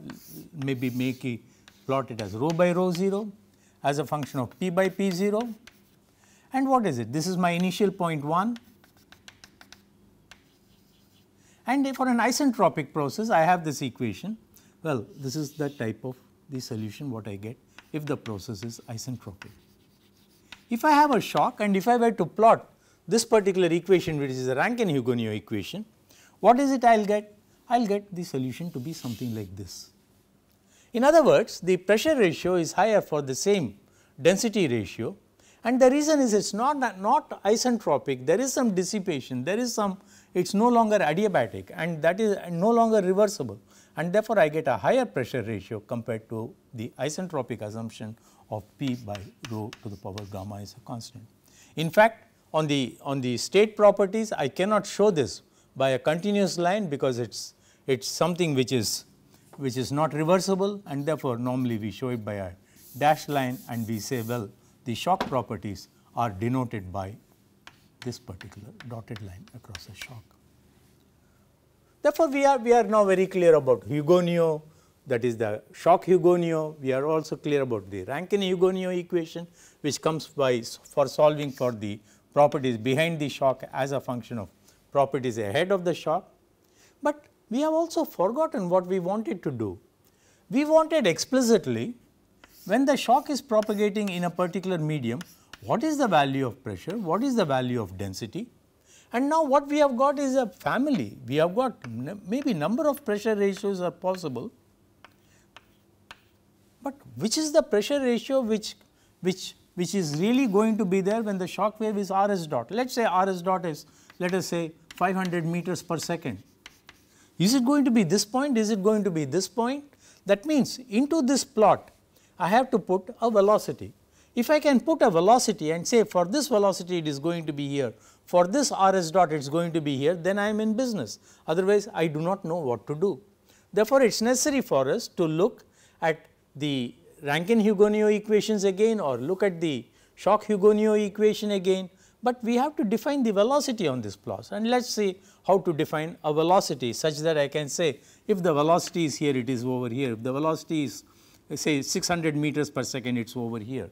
A: maybe make it plot it as rho by rho 0 as a function of p by p 0 and what is it this is my initial point 1 and for an isentropic process I have this equation well this is the type of the solution what I get if the process is isentropic. If I have a shock and if I were to plot this particular equation which is the Rankine-Hugonio equation, what is it I will get? I will get the solution to be something like this. In other words, the pressure ratio is higher for the same density ratio and the reason is it is not, not isentropic, there is some dissipation, there is some, it is no longer adiabatic and that is no longer reversible and therefore I get a higher pressure ratio compared to the isentropic assumption of p by rho to the power gamma is a constant. In fact, on the on the state properties I cannot show this by a continuous line because it's it's something which is which is not reversible and therefore normally we show it by a dashed line and we say well the shock properties are denoted by this particular dotted line across the shock. Therefore, we are we are now very clear about Hugonio, that is the shock hugonio we are also clear about the Rankine-Hugonio equation which comes by for solving for the properties behind the shock as a function of properties ahead of the shock. But we have also forgotten what we wanted to do. We wanted explicitly when the shock is propagating in a particular medium, what is the value of pressure, what is the value of density and now what we have got is a family, we have got maybe number of pressure ratios are possible but which is the pressure ratio which, which, which is really going to be there when the shock wave is RS dot? Let us say RS dot is, let us say 500 meters per second. Is it going to be this point? Is it going to be this point? That means into this plot, I have to put a velocity. If I can put a velocity and say for this velocity it is going to be here, for this RS dot it is going to be here, then I am in business. Otherwise, I do not know what to do. Therefore, it is necessary for us to look at the rankine hugoniot equations again or look at the shock Hugoniot equation again, but we have to define the velocity on this plot and let us see how to define a velocity such that I can say if the velocity is here it is over here, if the velocity is say 600 meters per second it is over here.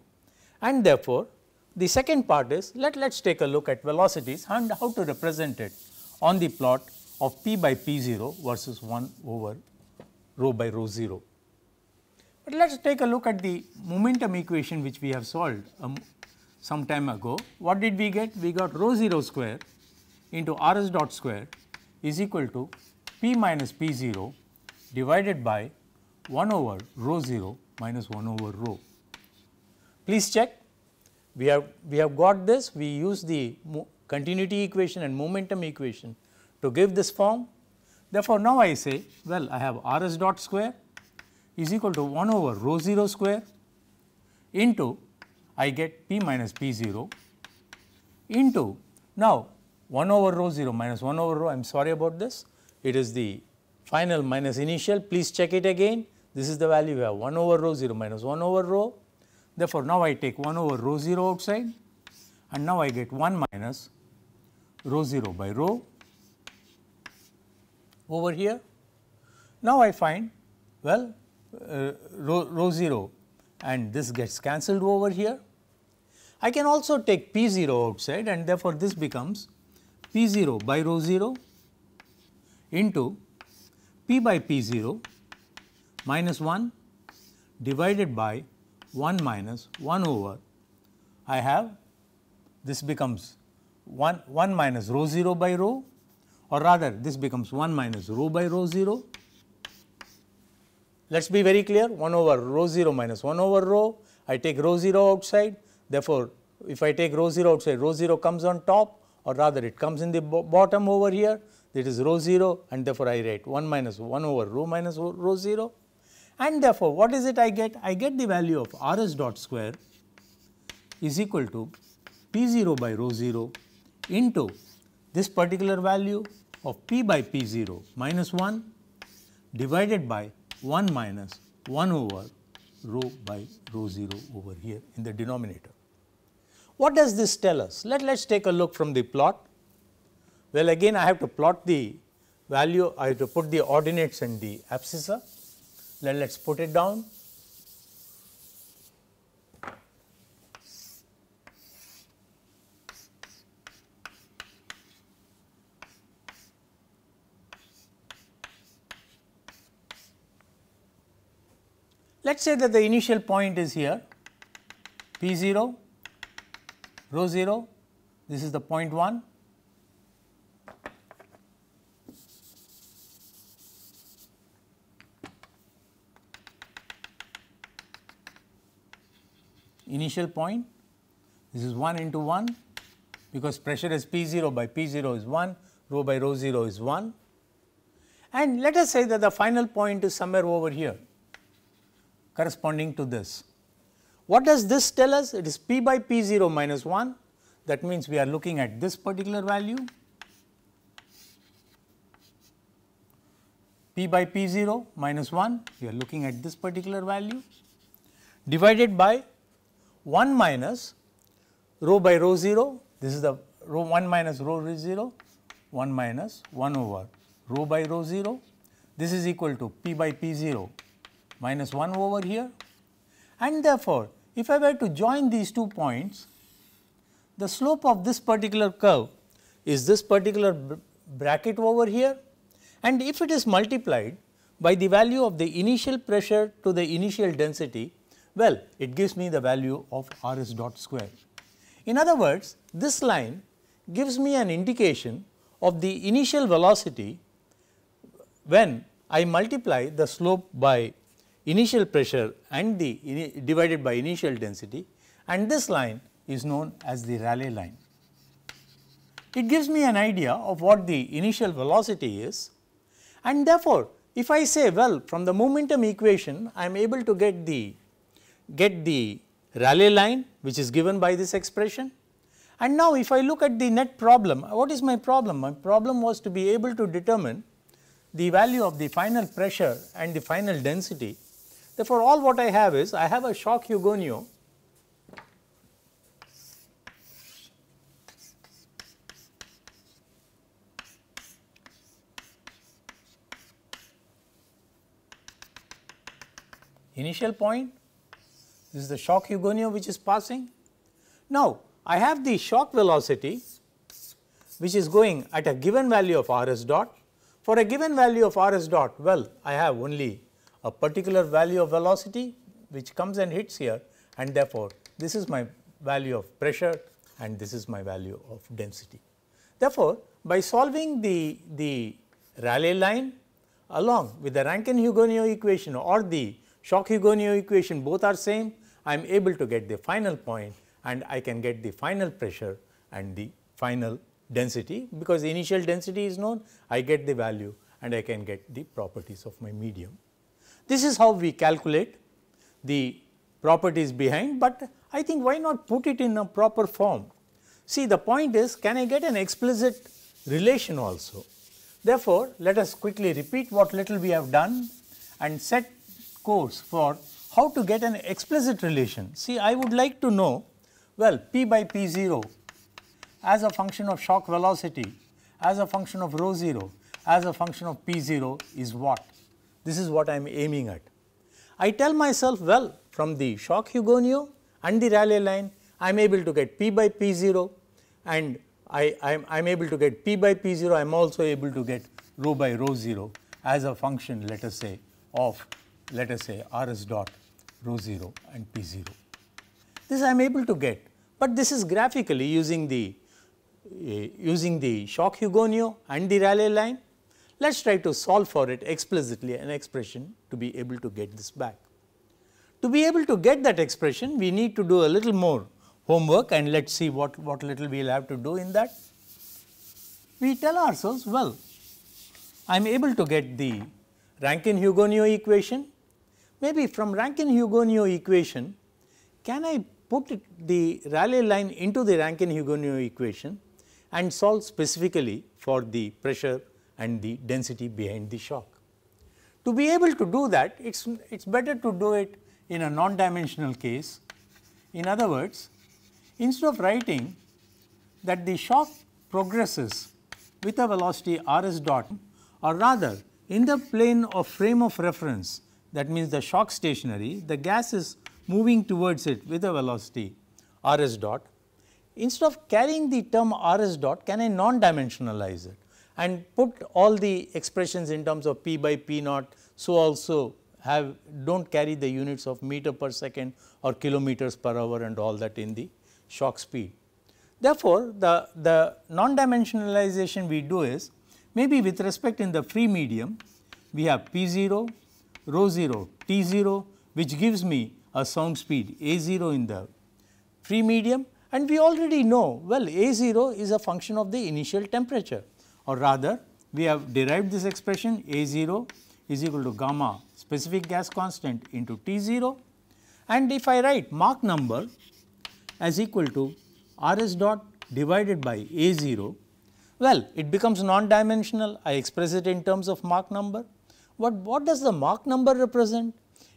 A: And therefore, the second part is let us take a look at velocities and how to represent it on the plot of p by p 0 versus 1 over rho by rho 0. But let us take a look at the momentum equation which we have solved um, some time ago. What did we get? We got rho 0 square into r s dot square is equal to p minus p 0 divided by 1 over rho 0 minus 1 over rho. Please check we have we have got this we use the continuity equation and momentum equation to give this form. Therefore, now I say well I have r s dot square is equal to 1 over rho 0 square into I get p minus p 0 into now 1 over rho 0 minus 1 over rho I am sorry about this it is the final minus initial please check it again this is the value we have 1 over rho 0 minus 1 over rho therefore now I take 1 over rho 0 outside and now I get 1 minus rho 0 by rho over here now I find well uh, row 0 and this gets cancelled over here. I can also take P 0 outside and therefore, this becomes P 0 by row 0 into P by P 0 minus 1 divided by 1 minus 1 over I have this becomes 1, 1 minus row 0 by row or rather this becomes 1 minus row by row 0 let us be very clear 1 over rho 0 minus 1 over rho. I take rho 0 outside. Therefore, if I take rho 0 outside, rho 0 comes on top or rather it comes in the bottom over here. That is rho 0 and therefore, I write 1 minus 1 over rho minus rho 0. And therefore, what is it I get? I get the value of r s dot square is equal to p 0 by rho 0 into this particular value of p by p 0 minus 1 divided by 1 minus 1 over rho by rho 0 over here in the denominator. What does this tell us? Let us take a look from the plot. Well, again I have to plot the value, I have to put the ordinates in the abscissa. Let us put it down. Let us say that the initial point is here P 0, rho 0, this is the point 1. initial point, this is 1 into 1 because pressure is P 0 by P 0 is 1, rho by rho 0 is 1 and let us say that the final point is somewhere over here corresponding to this. What does this tell us? It is P by P0 minus 1. That means we are looking at this particular value. P by P0 minus 1, we are looking at this particular value divided by 1 minus rho by rho 0, this is the rho 1 minus rho 0, 1 minus 1 over rho by rho 0, this is equal to P by P 0 minus 1 over here. And therefore, if I were to join these two points, the slope of this particular curve is this particular bracket over here and if it is multiplied by the value of the initial pressure to the initial density, well it gives me the value of R s dot square. In other words, this line gives me an indication of the initial velocity when I multiply the slope by initial pressure and the in, divided by initial density and this line is known as the Rayleigh line. It gives me an idea of what the initial velocity is and therefore, if I say well from the momentum equation I am able to get the get the Rayleigh line which is given by this expression and now if I look at the net problem what is my problem? My problem was to be able to determine the value of the final pressure and the final density Therefore, all what I have is I have a shock Hugonio initial point. This is the shock Hugonio which is passing. Now, I have the shock velocity which is going at a given value of R s dot. For a given value of R s dot, well, I have only a particular value of velocity which comes and hits here and therefore, this is my value of pressure and this is my value of density. Therefore, by solving the, the Rayleigh line along with the rankine hugoniot equation or the Shock-Hugoniot equation both are same, I am able to get the final point and I can get the final pressure and the final density because the initial density is known, I get the value and I can get the properties of my medium. This is how we calculate the properties behind, but I think why not put it in a proper form. See the point is can I get an explicit relation also. Therefore, let us quickly repeat what little we have done and set course for how to get an explicit relation. See I would like to know well p by p 0 as a function of shock velocity as a function of rho 0 as a function of p 0 is what. This is what I am aiming at. I tell myself, well, from the shock Hugonio and the Rayleigh line, I am able to get P by P0 and I, I am able to get P by P0, I am also able to get rho by rho 0 as a function, let us say, of let us say Rs dot rho 0 and P 0. This I am able to get, but this is graphically using the uh, using the shock Hugonio and the Rayleigh line let us try to solve for it explicitly an expression to be able to get this back. To be able to get that expression, we need to do a little more homework and let us see what, what little we will have to do in that. We tell ourselves, well, I am able to get the rankine hugoniot equation. Maybe from rankine hugoniot equation, can I put it, the Rayleigh line into the rankine hugoniot equation and solve specifically for the pressure and the density behind the shock. To be able to do that, it's it's better to do it in a non-dimensional case. In other words, instead of writing that the shock progresses with a velocity r s dot or rather in the plane of frame of reference that means the shock stationary the gas is moving towards it with a velocity r s dot instead of carrying the term r s dot can I non dimensionalize it and put all the expressions in terms of p by p naught. So, also have do not carry the units of meter per second or kilometers per hour and all that in the shock speed. Therefore, the, the non dimensionalization we do is maybe with respect in the free medium we have p 0, rho 0, t 0 which gives me a sound speed a 0 in the free medium and we already know well a 0 is a function of the initial temperature or rather we have derived this expression A0 is equal to gamma specific gas constant into T0 and if I write Mach number as equal to RS dot divided by A0, well it becomes non-dimensional, I express it in terms of Mach number. What, what does the Mach number represent?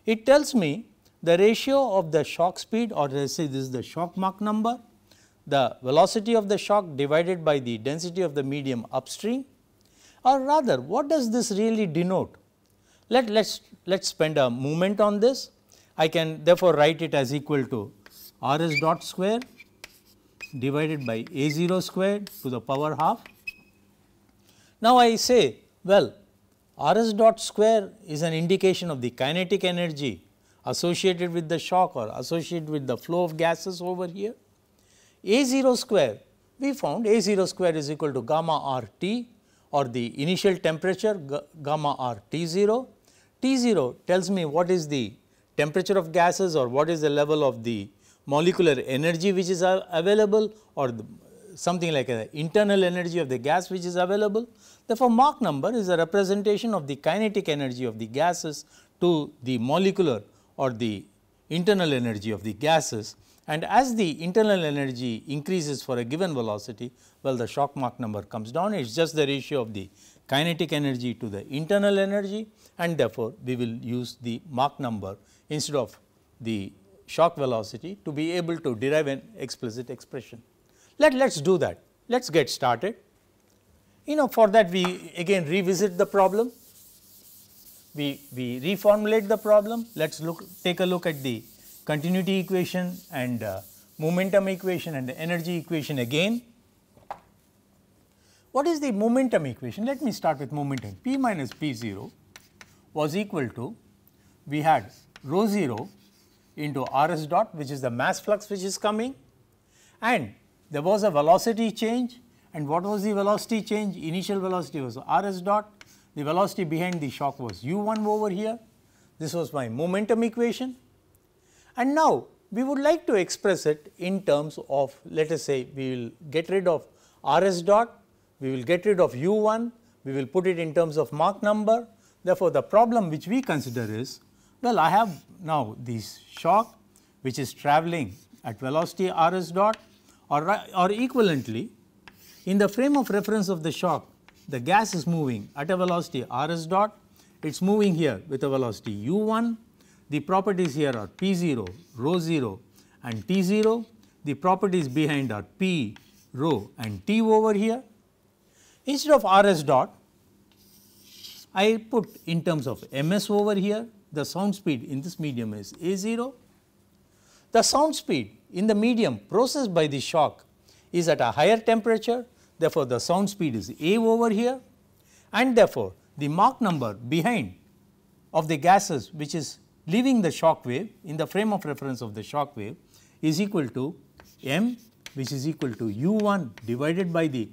A: It tells me the ratio of the shock speed or let us say this is the shock Mach number the velocity of the shock divided by the density of the medium upstream or rather what does this really denote? Let us let's, let's spend a moment on this. I can therefore write it as equal to r s dot square divided by a 0 square to the power half. Now, I say well r s dot square is an indication of the kinetic energy associated with the shock or associated with the flow of gases over here a0 square, we found A0 square is equal to gamma R T or the initial temperature gamma R T0. T0 tells me what is the temperature of gases or what is the level of the molecular energy which is available or the, something like an internal energy of the gas which is available. Therefore, Mach number is a representation of the kinetic energy of the gases to the molecular or the internal energy of the gases and as the internal energy increases for a given velocity, well the shock Mach number comes down, it is just the ratio of the kinetic energy to the internal energy and therefore, we will use the Mach number instead of the shock velocity to be able to derive an explicit expression. Let us do that, let us get started. You know for that we again revisit the problem, we, we reformulate the problem, let us look take a look at the continuity equation and uh, momentum equation and the energy equation again. What is the momentum equation? Let me start with momentum. P minus P0 was equal to, we had rho 0 into rs dot which is the mass flux which is coming and there was a velocity change and what was the velocity change? Initial velocity was rs dot, the velocity behind the shock was u1 over here. This was my momentum equation and now, we would like to express it in terms of let us say we will get rid of r s dot, we will get rid of u 1, we will put it in terms of Mach number. Therefore, the problem which we consider is well I have now this shock which is travelling at velocity r s dot or, or equivalently in the frame of reference of the shock the gas is moving at a velocity r s dot it is moving here with a velocity u 1 the properties here are P0, rho 0 and T0. The properties behind are P, rho, and T over here. Instead of RS dot, I put in terms of ms over here, the sound speed in this medium is A0. The sound speed in the medium processed by the shock is at a higher temperature, therefore, the sound speed is A over here and therefore, the Mach number behind of the gases which is leaving the shock wave in the frame of reference of the shock wave is equal to m which is equal to u1 divided by the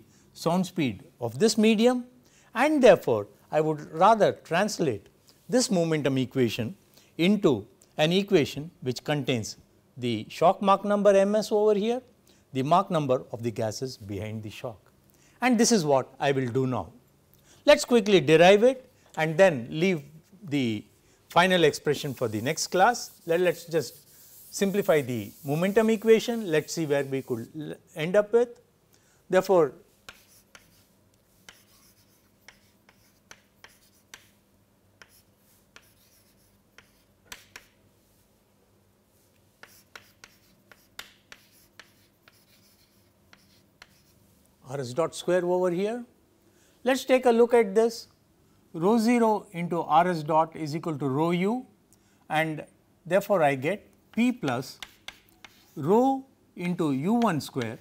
A: sound speed of this medium and therefore, I would rather translate this momentum equation into an equation which contains the shock Mach number ms over here, the Mach number of the gases behind the shock and this is what I will do now. Let us quickly derive it and then leave the final expression for the next class. Let us just simplify the momentum equation. Let us see where we could end up with. Therefore, r s dot square over here. Let us take a look at this rho 0 into R s dot is equal to rho u and therefore, I get P plus rho into u 1 square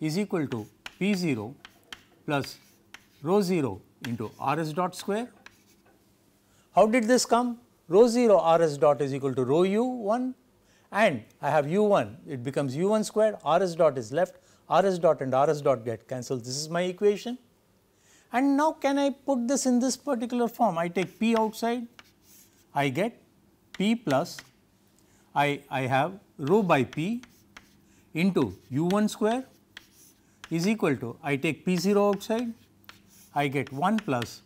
A: is equal to P 0 plus rho 0 into R s dot square. How did this come? Rho 0 R s dot is equal to rho u 1 and I have u 1 it becomes u 1 square R s dot is left R s dot and R s dot get cancelled this is my equation. And now can I put this in this particular form? I take P outside, I get P plus I, I have rho by P into U1 square is equal to I take P0 outside, I get 1 plus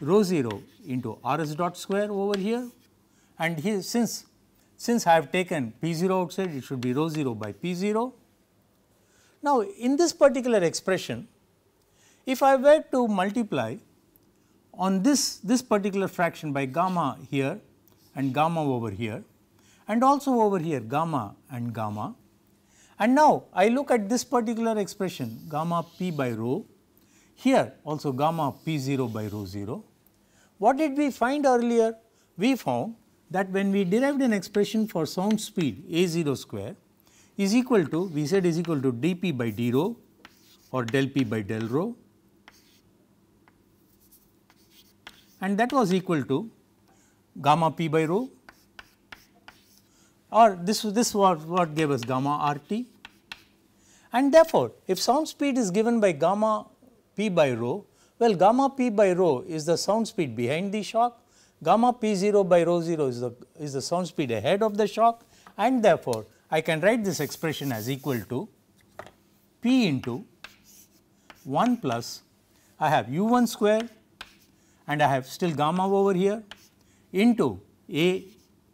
A: rho 0 into RS dot square over here and here since since I have taken P0 outside it should be rho 0 by P0. Now in this particular expression if I were to multiply on this, this particular fraction by gamma here and gamma over here and also over here gamma and gamma. And now, I look at this particular expression gamma p by rho, here also gamma p 0 by rho 0. What did we find earlier? We found that when we derived an expression for sound speed a 0 square is equal to, we said is equal to dp by d rho or del p by del rho and that was equal to gamma p by rho or this, this was what gave us gamma r t. And therefore, if sound speed is given by gamma p by rho, well gamma p by rho is the sound speed behind the shock, gamma p 0 by rho 0 is the, is the sound speed ahead of the shock and therefore, I can write this expression as equal to p into 1 plus I have u 1 square and I have still gamma over here into A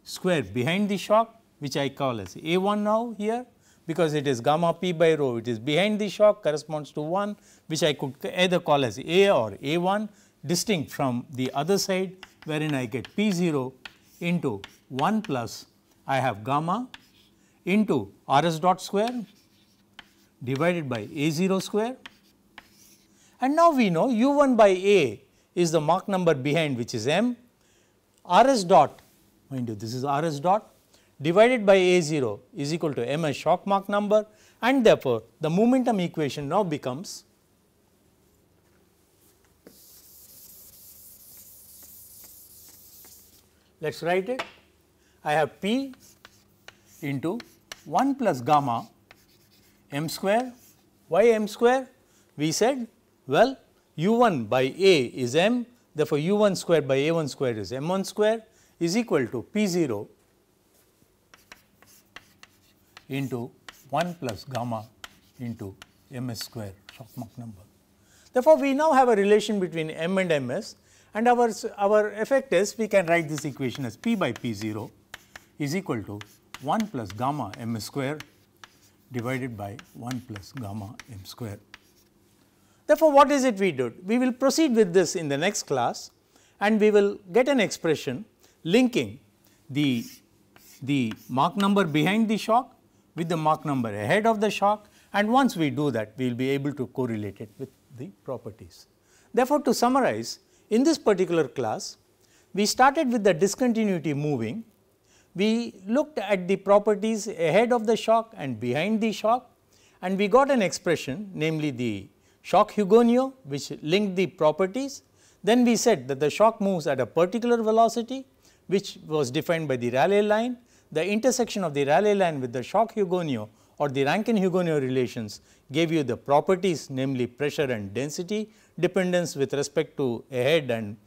A: square behind the shock which I call as A1 now here because it is gamma p by rho it is behind the shock corresponds to 1 which I could either call as A or A1 distinct from the other side wherein I get P0 into 1 plus I have gamma into Rs dot square divided by A0 square and now we know U1 by A is the Mach number behind which is m, Rs dot mind you this is Rs dot divided by A0 is equal to m shock Mach number and therefore, the momentum equation now becomes let us write it I have P into 1 plus gamma m square why m square we said well u1 by a is m therefore, u1 square by a1 square is m1 square is equal to p0 into 1 plus gamma into ms square Mach number. Therefore, we now have a relation between m and ms and our, our effect is we can write this equation as p by p0 is equal to 1 plus gamma m square divided by 1 plus gamma m square. Therefore, what is it we did? We will proceed with this in the next class and we will get an expression linking the, the Mach number behind the shock with the Mach number ahead of the shock and once we do that we will be able to correlate it with the properties. Therefore, to summarize in this particular class we started with the discontinuity moving, we looked at the properties ahead of the shock and behind the shock and we got an expression namely the Shock-Hugonio which linked the properties. Then we said that the shock moves at a particular velocity which was defined by the Rayleigh line. The intersection of the Rayleigh line with the Shock-Hugonio or the Rankine-Hugonio relations gave you the properties namely pressure and density dependence with respect to ahead and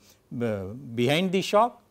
A: uh, behind the shock.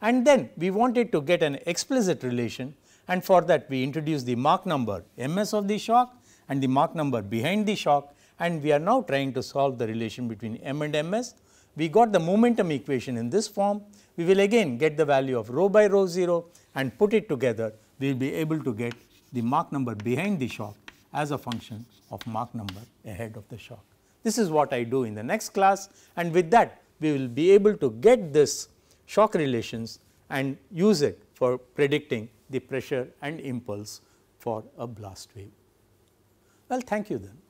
A: And then we wanted to get an explicit relation and for that we introduced the Mach number ms of the shock and the Mach number behind the shock and we are now trying to solve the relation between M and Ms. We got the momentum equation in this form. We will again get the value of rho by rho 0 and put it together. We will be able to get the Mach number behind the shock as a function of Mach number ahead of the shock. This is what I do in the next class and with that we will be able to get this shock relations and use it for predicting the pressure and impulse for a blast wave. Well, thank you then.